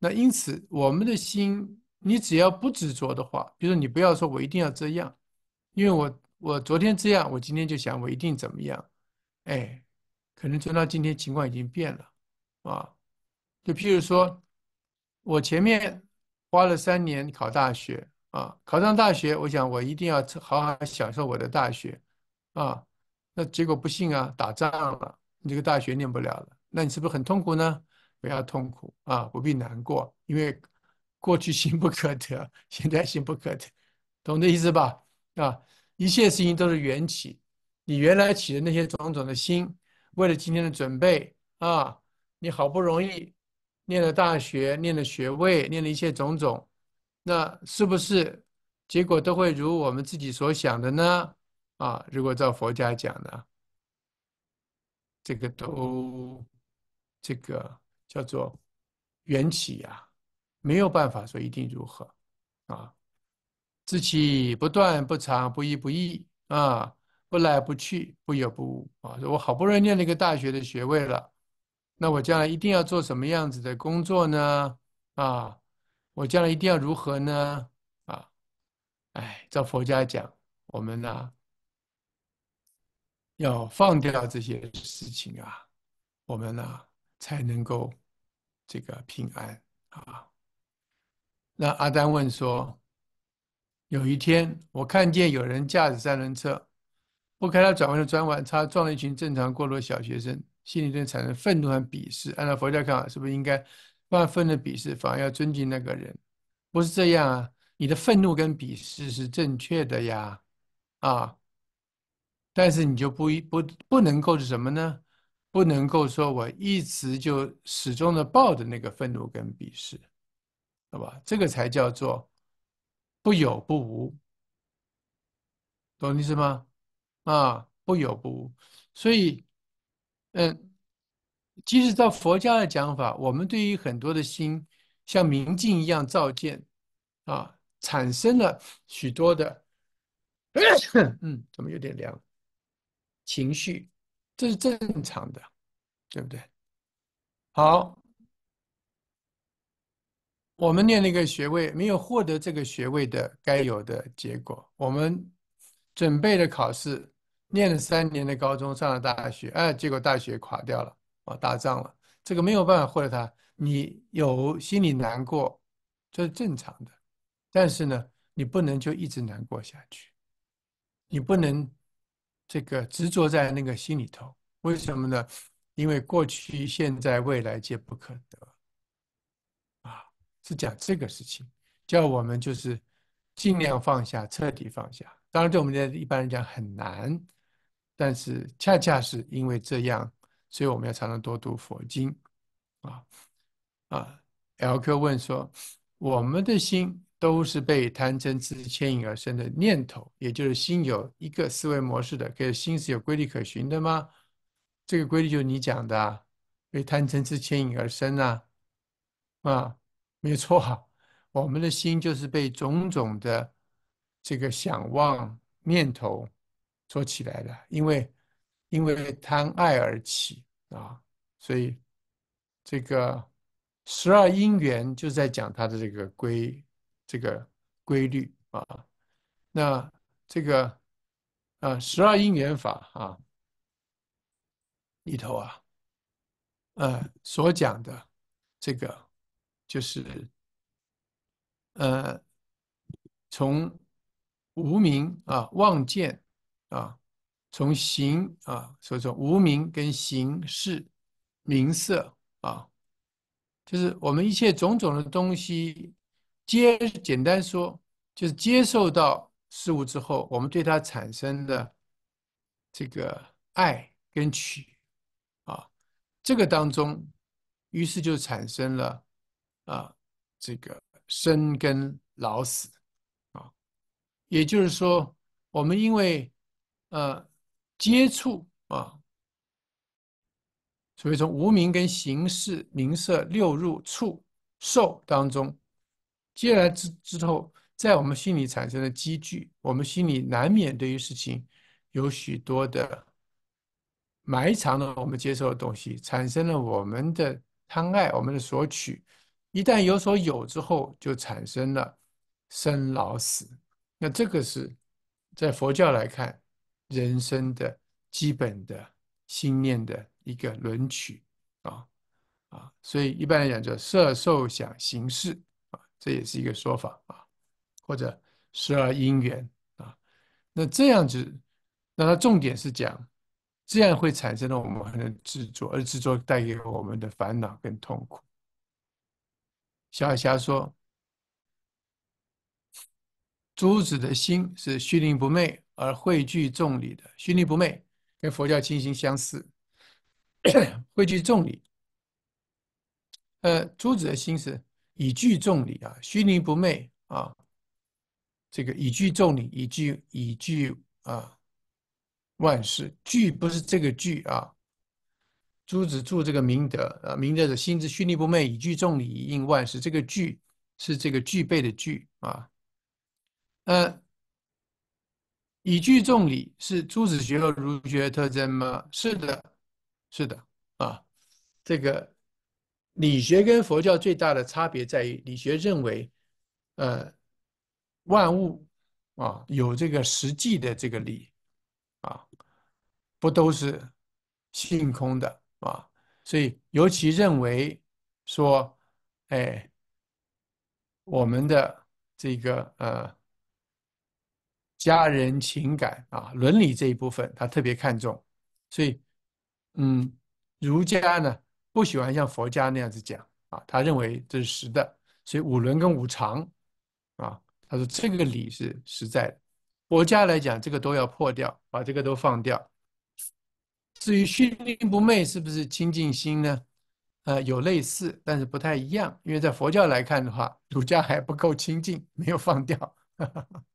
那因此我们的心。你只要不执着的话，比如你不要说我一定要这样，因为我我昨天这样，我今天就想我一定怎么样，哎，可能做到今天情况已经变了，啊，就譬如说，我前面花了三年考大学啊，考上大学，我想我一定要好好享受我的大学，啊，那结果不幸啊，打仗了，你这个大学念不了了，那你是不是很痛苦呢？不要痛苦啊，不必难过，因为。过去心不可得，现在心不可得，懂这意思吧？啊，一切事情都是缘起。你原来起的那些种种的心，为了今天的准备啊，你好不容易念了大学，念了学位，念了一切种种，那是不是结果都会如我们自己所想的呢？啊，如果照佛家讲的，这个都这个叫做缘起呀。没有办法说一定如何，啊，自己不断不长不依不易啊，不来不去不有不无啊。我好不容易念了一个大学的学位了，那我将来一定要做什么样子的工作呢？啊，我将来一定要如何呢？啊，哎，照佛家讲，我们呢要放掉这些事情啊，我们呢才能够这个平安啊。那阿丹问说：“有一天，我看见有人驾驶三轮车，不开他转弯的转弯，他撞了一群正常过路的小学生，心里就产生愤怒和鄙视。按照佛教看，法，是不是应该万分的鄙视，反而要尊敬那个人？不是这样啊！你的愤怒跟鄙视是正确的呀，啊，但是你就不一不不能够是什么呢？不能够说我一直就始终的抱着那个愤怒跟鄙视。”好吧，这个才叫做不有不无，懂意思吗？啊，不有不无，所以，嗯，即使照佛家的讲法，我们对于很多的心像明镜一样照见，啊，产生了许多的，嗯，怎么有点凉？情绪，这是正常的，对不对？好。我们念了一个学位，没有获得这个学位的该有的结果。我们准备了考试，念了三年的高中，上了大学，哎，结果大学垮掉了，哦，打仗了，这个没有办法获得它。你有心里难过，这是正常的，但是呢，你不能就一直难过下去，你不能这个执着在那个心里头。为什么呢？因为过去、现在、未来皆不可得。是讲这个事情，叫我们就是尽量放下，彻底放下。当然，对我们的一般人讲很难，但是恰恰是因为这样，所以我们要常常多读佛经，啊啊。LQ 问说：“我们的心都是被贪嗔痴牵引而生的念头，也就是心有一个思维模式的，可是心是有规律可循的吗？这个规律就是你讲的啊，被贪嗔痴牵引而生啊，啊。”没错我们的心就是被种种的这个想望念头所起来的，因为因为贪爱而起啊，所以这个十二因缘就在讲它的这个规这个规律啊。那这个啊十二因缘法啊里头啊，呃所讲的这个。就是，呃，从无名啊望见啊，从形啊，所以说无名跟形是名色啊，就是我们一切种种的东西，接简单说就是接受到事物之后，我们对它产生的这个爱跟取啊，这个当中，于是就产生了。啊，这个生跟老死啊，也就是说，我们因为呃接触啊，所以从无名跟形式名色六入触受当中，接来之之后，在我们心里产生的积聚，我们心里难免对于事情有许多的埋藏了，我们接受的东西，产生了我们的贪爱，我们的索取。一旦有所有之后，就产生了生老死。那这个是在佛教来看，人生的基本的信念的一个轮曲啊啊。所以一般来讲叫色受想行识啊，这也是一个说法啊，或者十二因缘啊。那这样子，那它重点是讲，这样会产生了我们很多执着，而执着带给我们的烦恼跟痛苦。小霞说：“朱子的心是虚灵不昧而汇聚众理的，虚灵不昧跟佛教心相似，汇聚众理。呃，诸子的心是以聚众理啊，虚灵不昧啊，这个以聚众理，以聚以聚啊，万事聚不是这个聚啊。”朱子注这个明德，啊，明德者，心之虚灵不昧，以具众理，应万事。这个具是这个具备的具啊。呃，以具众理是朱子学和儒学特征吗？是的，是的。啊，这个理学跟佛教最大的差别在于，理学认为，呃，万物啊，有这个实际的这个理，啊，不都是性空的。啊，所以尤其认为说，哎，我们的这个呃，家人情感啊，伦理这一部分，他特别看重。所以，嗯，儒家呢不喜欢像佛家那样子讲啊，他认为这是实的。所以五伦跟五常啊，他说这个理是实在的。佛家来讲，这个都要破掉，把这个都放掉。至于虚灵不昧是不是清净心呢？呃，有类似，但是不太一样。因为在佛教来看的话，儒家还不够清净，没有放掉。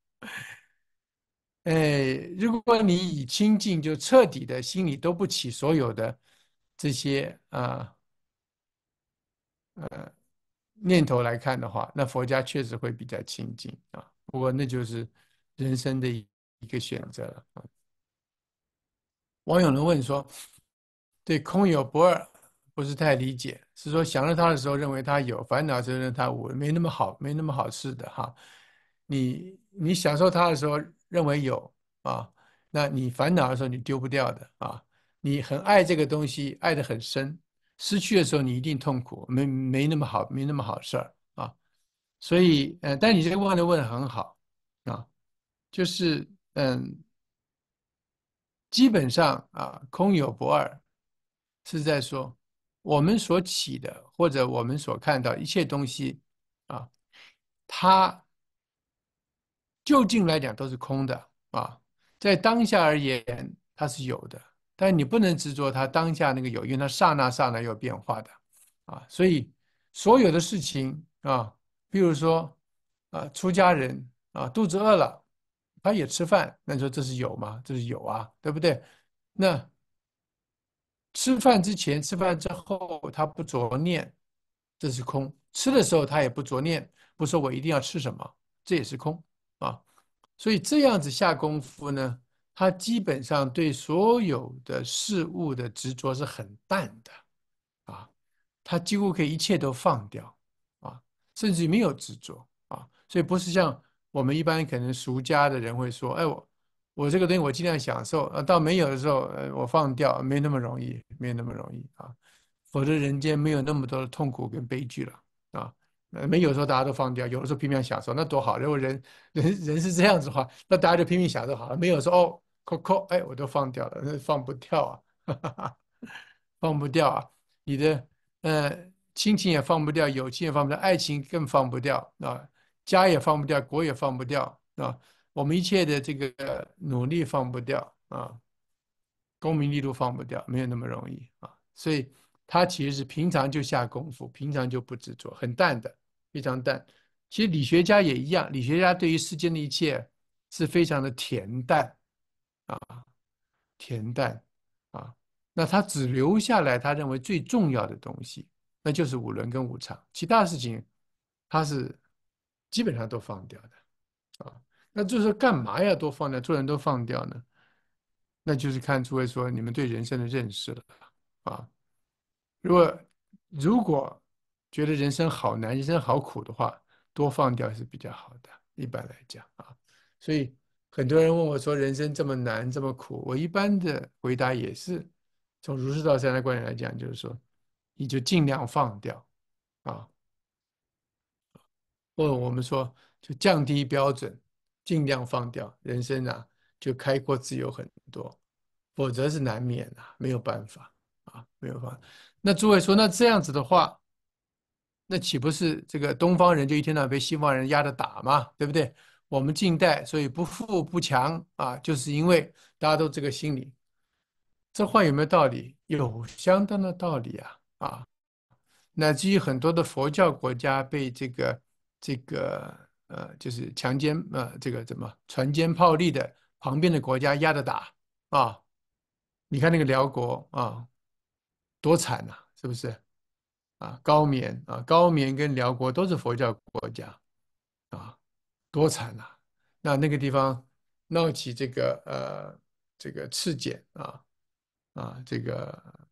哎，如果你以清净就彻底的心里都不起所有的这些啊呃念头来看的话，那佛家确实会比较清净啊。不过那就是人生的一个选择了。王永们问说：“对空有不二，不是太理解。是说想着他的时候，认为他有；烦恼时候，他无，没那么好，没那么好事的哈。你你享受他的时候，认为有啊，那你烦恼的时候，你丢不掉的啊。你很爱这个东西，爱得很深，失去的时候，你一定痛苦，没没那么好，没那么好事儿啊。所以，嗯，但你这个问题问的很好啊，就是嗯。”基本上啊，空有不二，是在说我们所起的或者我们所看到一切东西啊，它就近来讲都是空的啊，在当下而言它是有的，但你不能执着它当下那个有，因为它刹那刹那有变化的啊，所以所有的事情啊，比如说啊，出家人啊，肚子饿了。他也吃饭，那你说这是有吗？这是有啊，对不对？那吃饭之前、吃饭之后，他不着念，这是空；吃的时候他也不着念，不说我一定要吃什么，这也是空啊。所以这样子下功夫呢，他基本上对所有的事物的执着是很淡的啊，他几乎可以一切都放掉啊，甚至于没有执着啊。所以不是像。我们一般可能俗家的人会说：“哎，我我这个东西我尽量享受啊，到没有的时候，呃，我放掉，没那么容易，没那么容易啊。否则人间没有那么多的痛苦跟悲剧了啊。没有说大家都放掉，有的时候拼命享受，那多好。如果人人人是这样子的话，那大家就拼命享受好了。没有说哦，扣扣，哎，我都放掉了，那放不掉啊，哈哈哈，放不掉啊。你的呃亲情也放不掉，友情也放不掉，爱情更放不掉啊。”家也放不掉，国也放不掉啊！我们一切的这个努力放不掉啊，功名利禄放不掉，没有那么容易啊！所以他其实是平常就下功夫，平常就不执着，很淡的，非常淡。其实理学家也一样，理学家对于世间的一切是非常的恬淡啊，恬淡啊。那他只留下来他认为最重要的东西，那就是五伦跟五常，其他事情他是。基本上都放掉的，啊，那就是干嘛要多放掉，做人都放掉呢？那就是看诸位说你们对人生的认识了，啊，如果如果觉得人生好难，人生好苦的话，多放掉是比较好的。一般来讲啊，所以很多人问我说人生这么难，这么苦，我一般的回答也是从儒释道三的观点来讲，就是说你就尽量放掉，啊。或我们说就降低标准，尽量放掉人生啊，就开阔自由很多，否则是难免啊，没有办法啊，没有办法。那诸位说，那这样子的话，那岂不是这个东方人就一天到晚被西方人压着打嘛？对不对？我们近代所以不富不强啊，就是因为大家都这个心理。这话有没有道理？有相当的道理啊啊，乃至于很多的佛教国家被这个。这个呃，就是强奸呃，这个怎么船坚炮利的旁边的国家压着打啊？你看那个辽国啊，多惨呐，是不是啊？高棉啊，高棉跟辽国都是佛教国家啊，多惨呐！那那个地方闹起这个呃，这个刺奸啊啊，这个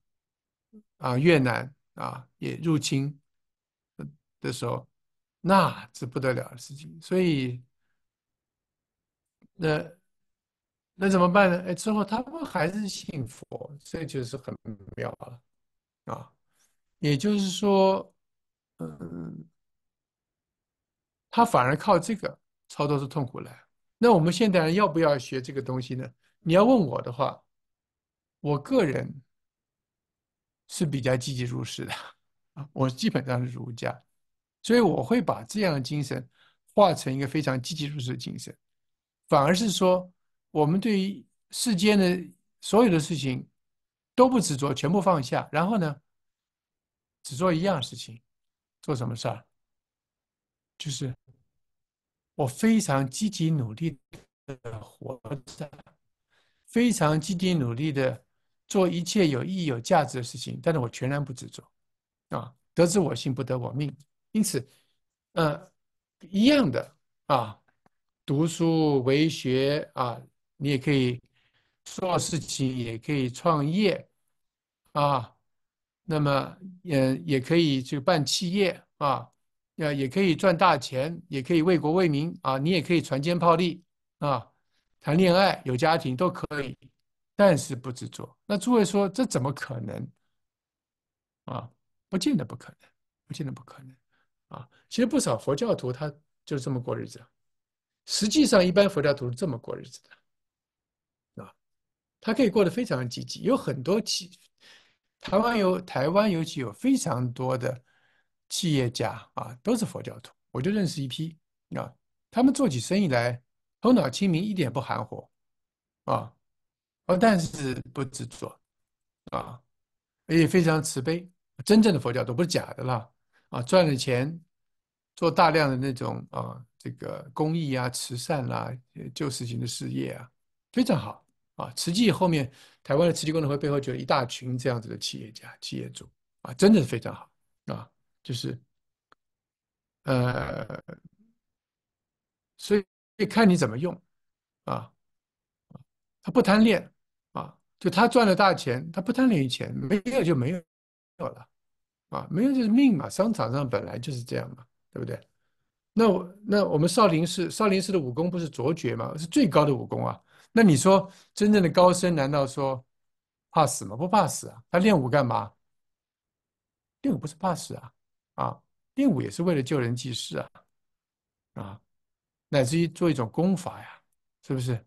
啊越南啊也入侵的时候。那是不得了的事情，所以，那，那怎么办呢？哎，之后他们还是信佛，这就是很妙了啊。也就是说，嗯，他反而靠这个操作出痛苦来。那我们现代人要不要学这个东西呢？你要问我的话，我个人是比较积极入世的啊，我基本上是儒家。所以我会把这样的精神化成一个非常积极入世的精神，反而是说，我们对于世间的所有的事情都不执着，全部放下，然后呢，只做一样事情，做什么事儿？就是我非常积极努力的活着，非常积极努力的做一切有意义、有价值的事情，但是我全然不执着，啊，得之我幸，不得我命。因此，嗯，一样的啊，读书为学啊，你也可以做事情，也可以创业，啊，那么，嗯，也可以去办企业啊，要也可以赚大钱，也可以为国为民啊，你也可以传奸炮利啊，谈恋爱有家庭都可以，但是不执着。那诸位说这怎么可能？啊，不见得不可能，不见得不可能。啊，其实不少佛教徒他就是这么过日子，实际上一般佛教徒是这么过日子的，啊，他可以过得非常的积极，有很多企，台湾有台湾尤其有非常多的企业家啊，都是佛教徒，我就认识一批，啊，他们做起生意来头脑清明一点不含糊，啊，啊但是不执着，啊，也非常慈悲，真正的佛教徒不是假的啦。啊，赚了钱，做大量的那种啊，这个公益啊、慈善啦、旧事情的事业啊，非常好啊。慈济后面，台湾的慈济功德会背后，就有一大群这样子的企业家、企业主啊，真的是非常好啊。就是，呃，所以看你怎么用啊，他不贪恋啊，就他赚了大钱，他不贪恋于钱，没有就没有了。啊，没有就是命嘛，商场上本来就是这样嘛，对不对？那我那我们少林寺，少林寺的武功不是卓绝吗？是最高的武功啊。那你说真正的高僧难道说怕死吗？不怕死啊，他练武干嘛？练武不是怕死啊，啊，练武也是为了救人济世啊，啊，乃至于做一种功法呀，是不是？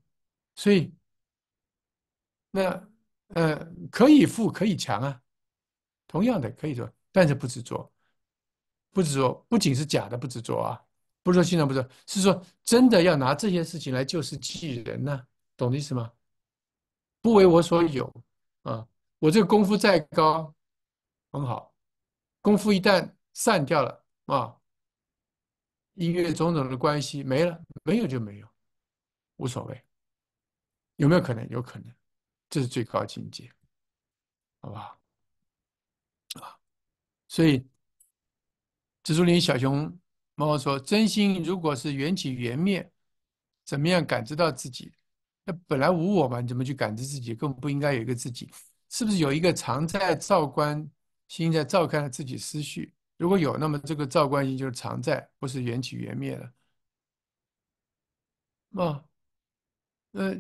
所以那呃，可以富可以强啊，同样的可以说。但是不执着，不执着，不仅是假的不执着啊，不是说心上不执着，是说真的要拿这些事情来就是济人呢，懂的意思吗？不为我所有啊，我这个功夫再高，很好，功夫一旦散掉了啊，音乐种种的关系没了，没有就没有，无所谓，有没有可能？有可能，这是最高境界，好不好？所以，紫竹林小熊猫猫说：“真心如果是缘起缘灭，怎么样感知到自己？那本来无我嘛，你怎么去感知自己？更不应该有一个自己，是不是有一个常在照观心在照看自己思绪？如果有，那么这个照观心就是常在，不是缘起缘灭了。”啊，呃，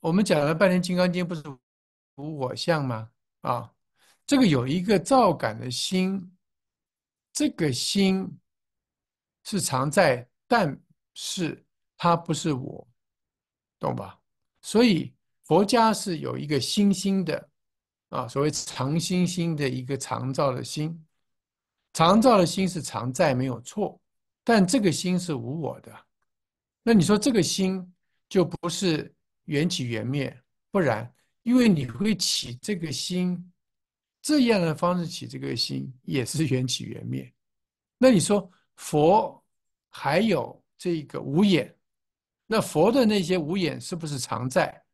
我们讲了半天《金刚经》，不是无我相吗？啊。这个有一个照感的心，这个心是常在，但是它不是我，懂吧？所以佛家是有一个心心的，啊，所谓常心心的一个常照的心，常照的心是常在没有错，但这个心是无我的，那你说这个心就不是缘起缘灭，不然，因为你会起这个心。这样的方式起这个心也是缘起缘灭。那你说佛还有这个无眼，那佛的那些无眼是不是常在？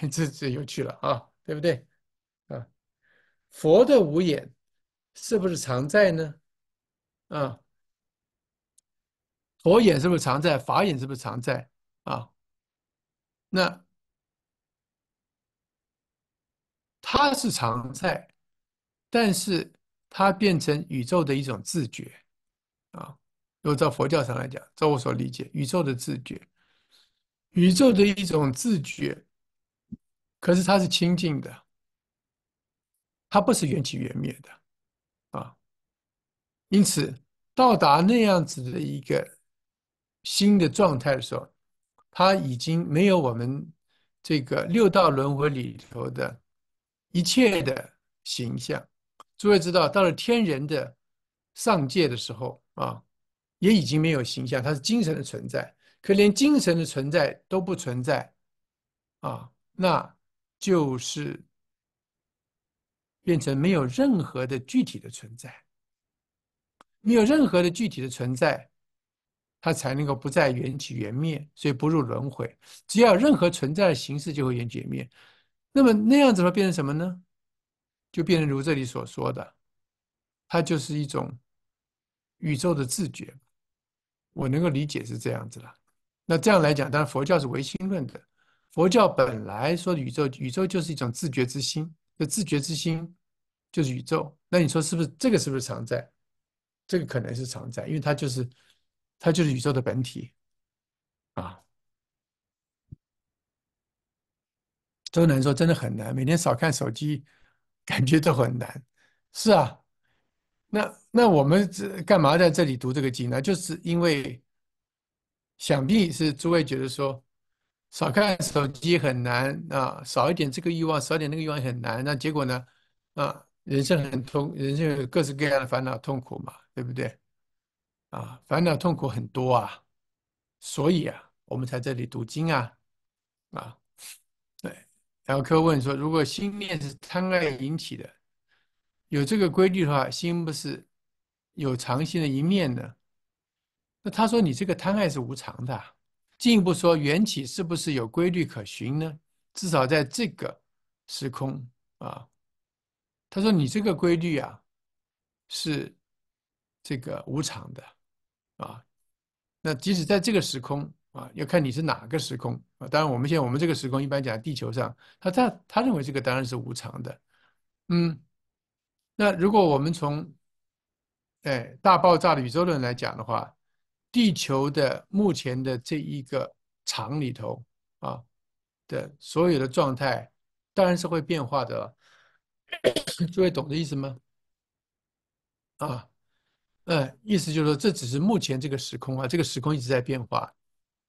这这有趣了啊，对不对？啊，佛的无眼是不是常在呢？啊，佛眼是不是常在？法眼是不是常在？啊，那它是常在。但是它变成宇宙的一种自觉，啊，如果照佛教上来讲，照我所理解，宇宙的自觉，宇宙的一种自觉，可是它是清净的，它不是缘起缘灭的，啊，因此到达那样子的一个新的状态的时候，它已经没有我们这个六道轮回里头的一切的形象。诸位知道，到了天人的上界的时候啊，也已经没有形象，它是精神的存在。可连精神的存在都不存在啊，那就是变成没有任何的具体的存在。没有任何的具体的存在，它才能够不再缘起缘灭，所以不入轮回。只要任何存在的形式就会缘起缘灭，那么那样子会变成什么呢？就变成如这里所说的，它就是一种宇宙的自觉。我能够理解是这样子了。那这样来讲，当然佛教是唯心论的。佛教本来说宇宙，宇宙就是一种自觉之心。这自觉之心就是宇宙。那你说是不是？这个是不是常在？这个可能是常在，因为它就是它就是宇宙的本体啊。周南说：“真的很难，每天少看手机。”感觉都很难，是啊，那那我们这干嘛在这里读这个经呢？就是因为，想必是诸位觉得说，少看手机很难啊，少一点这个欲望，少一点那个欲望很难。那结果呢，啊，人生很痛，人生有各式各样的烦恼痛苦嘛，对不对？啊，烦恼痛苦很多啊，所以啊，我们在这里读经啊，啊。然后客问说：“如果心念是贪爱引起的，有这个规律的话，心不是有常性的一面呢？那他说，你这个贪爱是无常的。进一步说，缘起是不是有规律可循呢？至少在这个时空啊，他说，你这个规律啊，是这个无常的啊。那即使在这个时空。”啊，要看你是哪个时空啊！当然，我们现在我们这个时空一般讲地球上，他他他认为这个当然是无常的，嗯。那如果我们从，哎，大爆炸的宇宙论来讲的话，地球的目前的这一个场里头啊的所有的状态，当然是会变化的。诸位懂这意思吗？啊，嗯，意思就是说，这只是目前这个时空啊，这个时空一直在变化。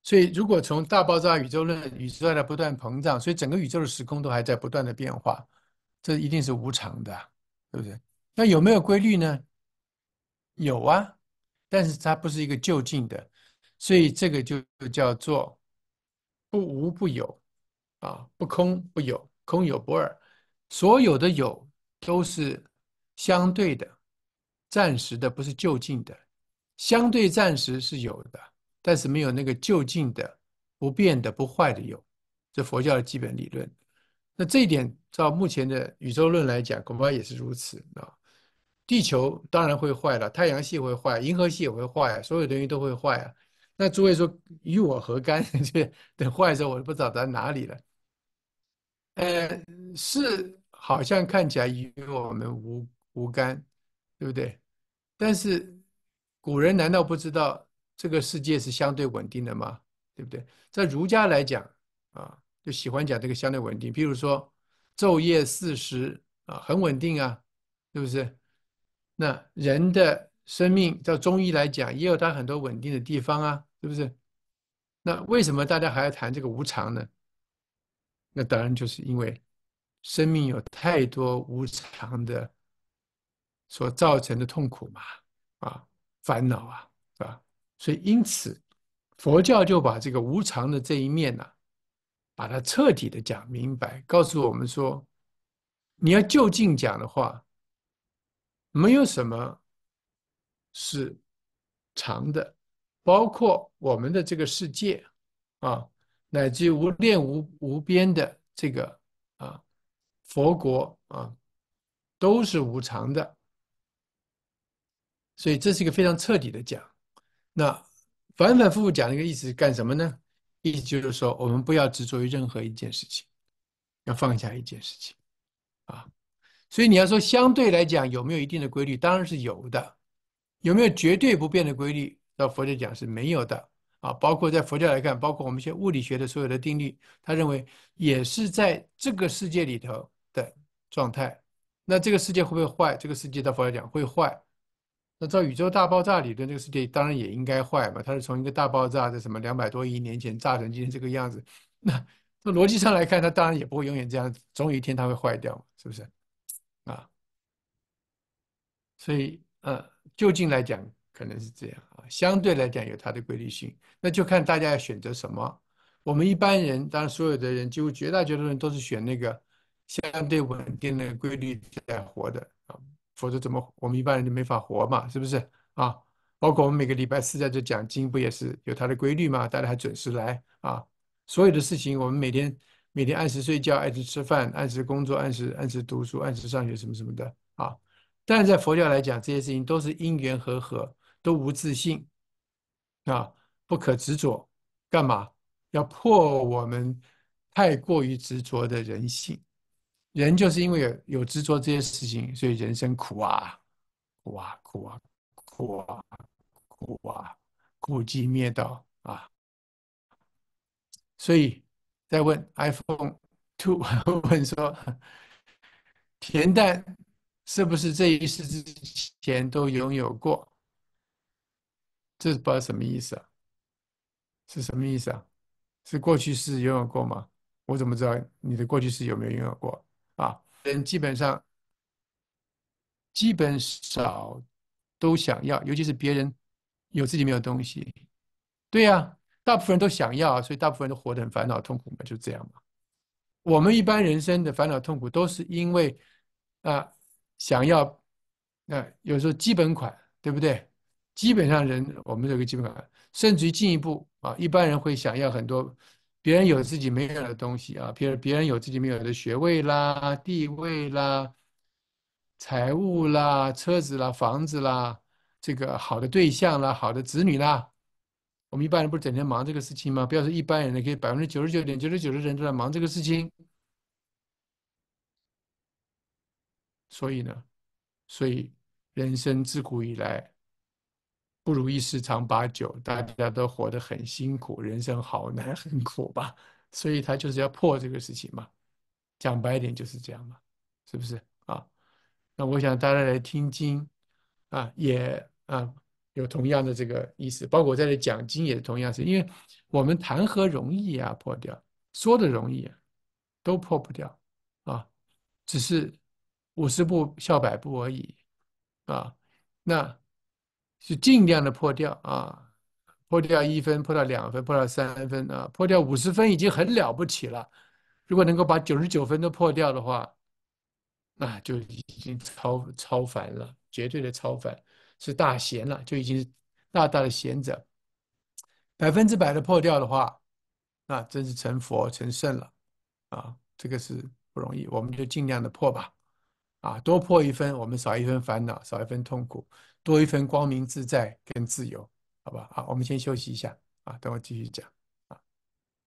所以，如果从大爆炸宇宙论，宇宙在不断膨胀，所以整个宇宙的时空都还在不断的变化，这一定是无常的，对不对？那有没有规律呢？有啊，但是它不是一个就近的，所以这个就叫做不无不有，啊，不空不有，空有不二，所有的有都是相对的、暂时的，不是就近的，相对暂时是有的。但是没有那个就近的、不变的、不坏的有，这佛教的基本理论。那这一点照目前的宇宙论来讲，恐怕也是如此啊。地球当然会坏了，太阳系会坏，银河系也会坏，所有东西都会坏啊。那诸位说与我何干？这等坏的时候，我都不知道在哪里了。呃，是好像看起来与我们无无干，对不对？但是古人难道不知道？这个世界是相对稳定的嘛？对不对？在儒家来讲，啊，就喜欢讲这个相对稳定。比如说昼夜四时啊，很稳定啊，是不是？那人的生命，在中医来讲，也有它很多稳定的地方啊，是不是？那为什么大家还要谈这个无常呢？那当然就是因为生命有太多无常的，所造成的痛苦嘛，啊，烦恼啊。所以，因此，佛教就把这个无常的这一面呢，把它彻底的讲明白，告诉我们说，你要就近讲的话，没有什么是长的，包括我们的这个世界啊，乃至无念无无边的这个啊佛国啊，都是无常的。所以，这是一个非常彻底的讲。那反反复复讲这个意思干什么呢？意思就是说，我们不要执着于任何一件事情，要放下一件事情啊。所以你要说相对来讲有没有一定的规律，当然是有的。有没有绝对不变的规律？那佛教讲是没有的啊。包括在佛教来看，包括我们一些物理学的所有的定律，他认为也是在这个世界里头的状态。那这个世界会不会坏？这个世界，到佛教讲会坏。那照宇宙大爆炸理论，这个世界当然也应该坏嘛。它是从一个大爆炸，在什么两百多亿年前炸成今天这个样子。那从逻辑上来看，它当然也不会永远这样子，总有一天它会坏掉，是不是？啊，所以，呃，就近来讲可能是这样啊，相对来讲有它的规律性。那就看大家要选择什么。我们一般人，当然所有的人，几乎绝大多数人都是选那个相对稳定的规律在活的。否则怎么我们一般人就没法活嘛？是不是啊？包括我们每个礼拜四在这讲经，不也是有它的规律嘛？大家还准时来啊？所有的事情，我们每天每天按时睡觉，按时吃饭，按时工作，按时按时读书，按时上学，什么什么的啊。但是在佛教来讲，这些事情都是因缘和合，都无自性啊，不可执着。干嘛？要破我们太过于执着的人性。人就是因为有有执着这些事情，所以人生苦啊，苦啊，苦啊，苦啊，苦啊，尽灭道啊。所以再问 iPhone Two 问说，恬淡是不是这一世之前都拥有过？这是不知道什么意思啊？是什么意思啊？是过去式拥有过吗？我怎么知道你的过去式有没有拥有过？啊，人基本上基本少都想要，尤其是别人有自己没有东西，对呀，大部分人都想要，所以大部分人都活得很烦恼、痛苦嘛，就这样嘛。我们一般人生的烦恼、痛苦都是因为啊想要，那有时候基本款，对不对？基本上人我们有个基本款，甚至于进一步啊，一般人会想要很多。别人有自己没有的东西啊，别人别人有自己没有的学位啦、地位啦、财务啦、车子啦、房子啦，这个好的对象啦、好的子女啦。我们一般人不是整天忙这个事情吗？不要说一般人了，可以百分之九十九点九十九的人都在忙这个事情。所以呢，所以人生自古以来。不如意事常八九，大家都活得很辛苦，人生好难很苦吧？所以他就是要破这个事情嘛，讲白一点就是这样嘛，是不是啊？那我想大家来听经，啊也啊有同样的这个意思，包括我在讲经也同样是因为我们谈何容易啊破掉，说的容易，啊，都破不掉啊，只是五十步笑百步而已啊，那。是尽量的破掉啊，破掉一分，破掉两分，破掉三分啊，破掉五十分已经很了不起了。如果能够把九十九分都破掉的话，那就已经超超凡了，绝对的超凡，是大贤了，就已经大大的贤者。百分之百的破掉的话，那真是成佛成圣了，啊，这个是不容易。我们就尽量的破吧，啊，多破一分，我们少一分烦恼，少一分痛苦。多一份光明自在跟自由，好不好？好，我们先休息一下啊，等我继续讲。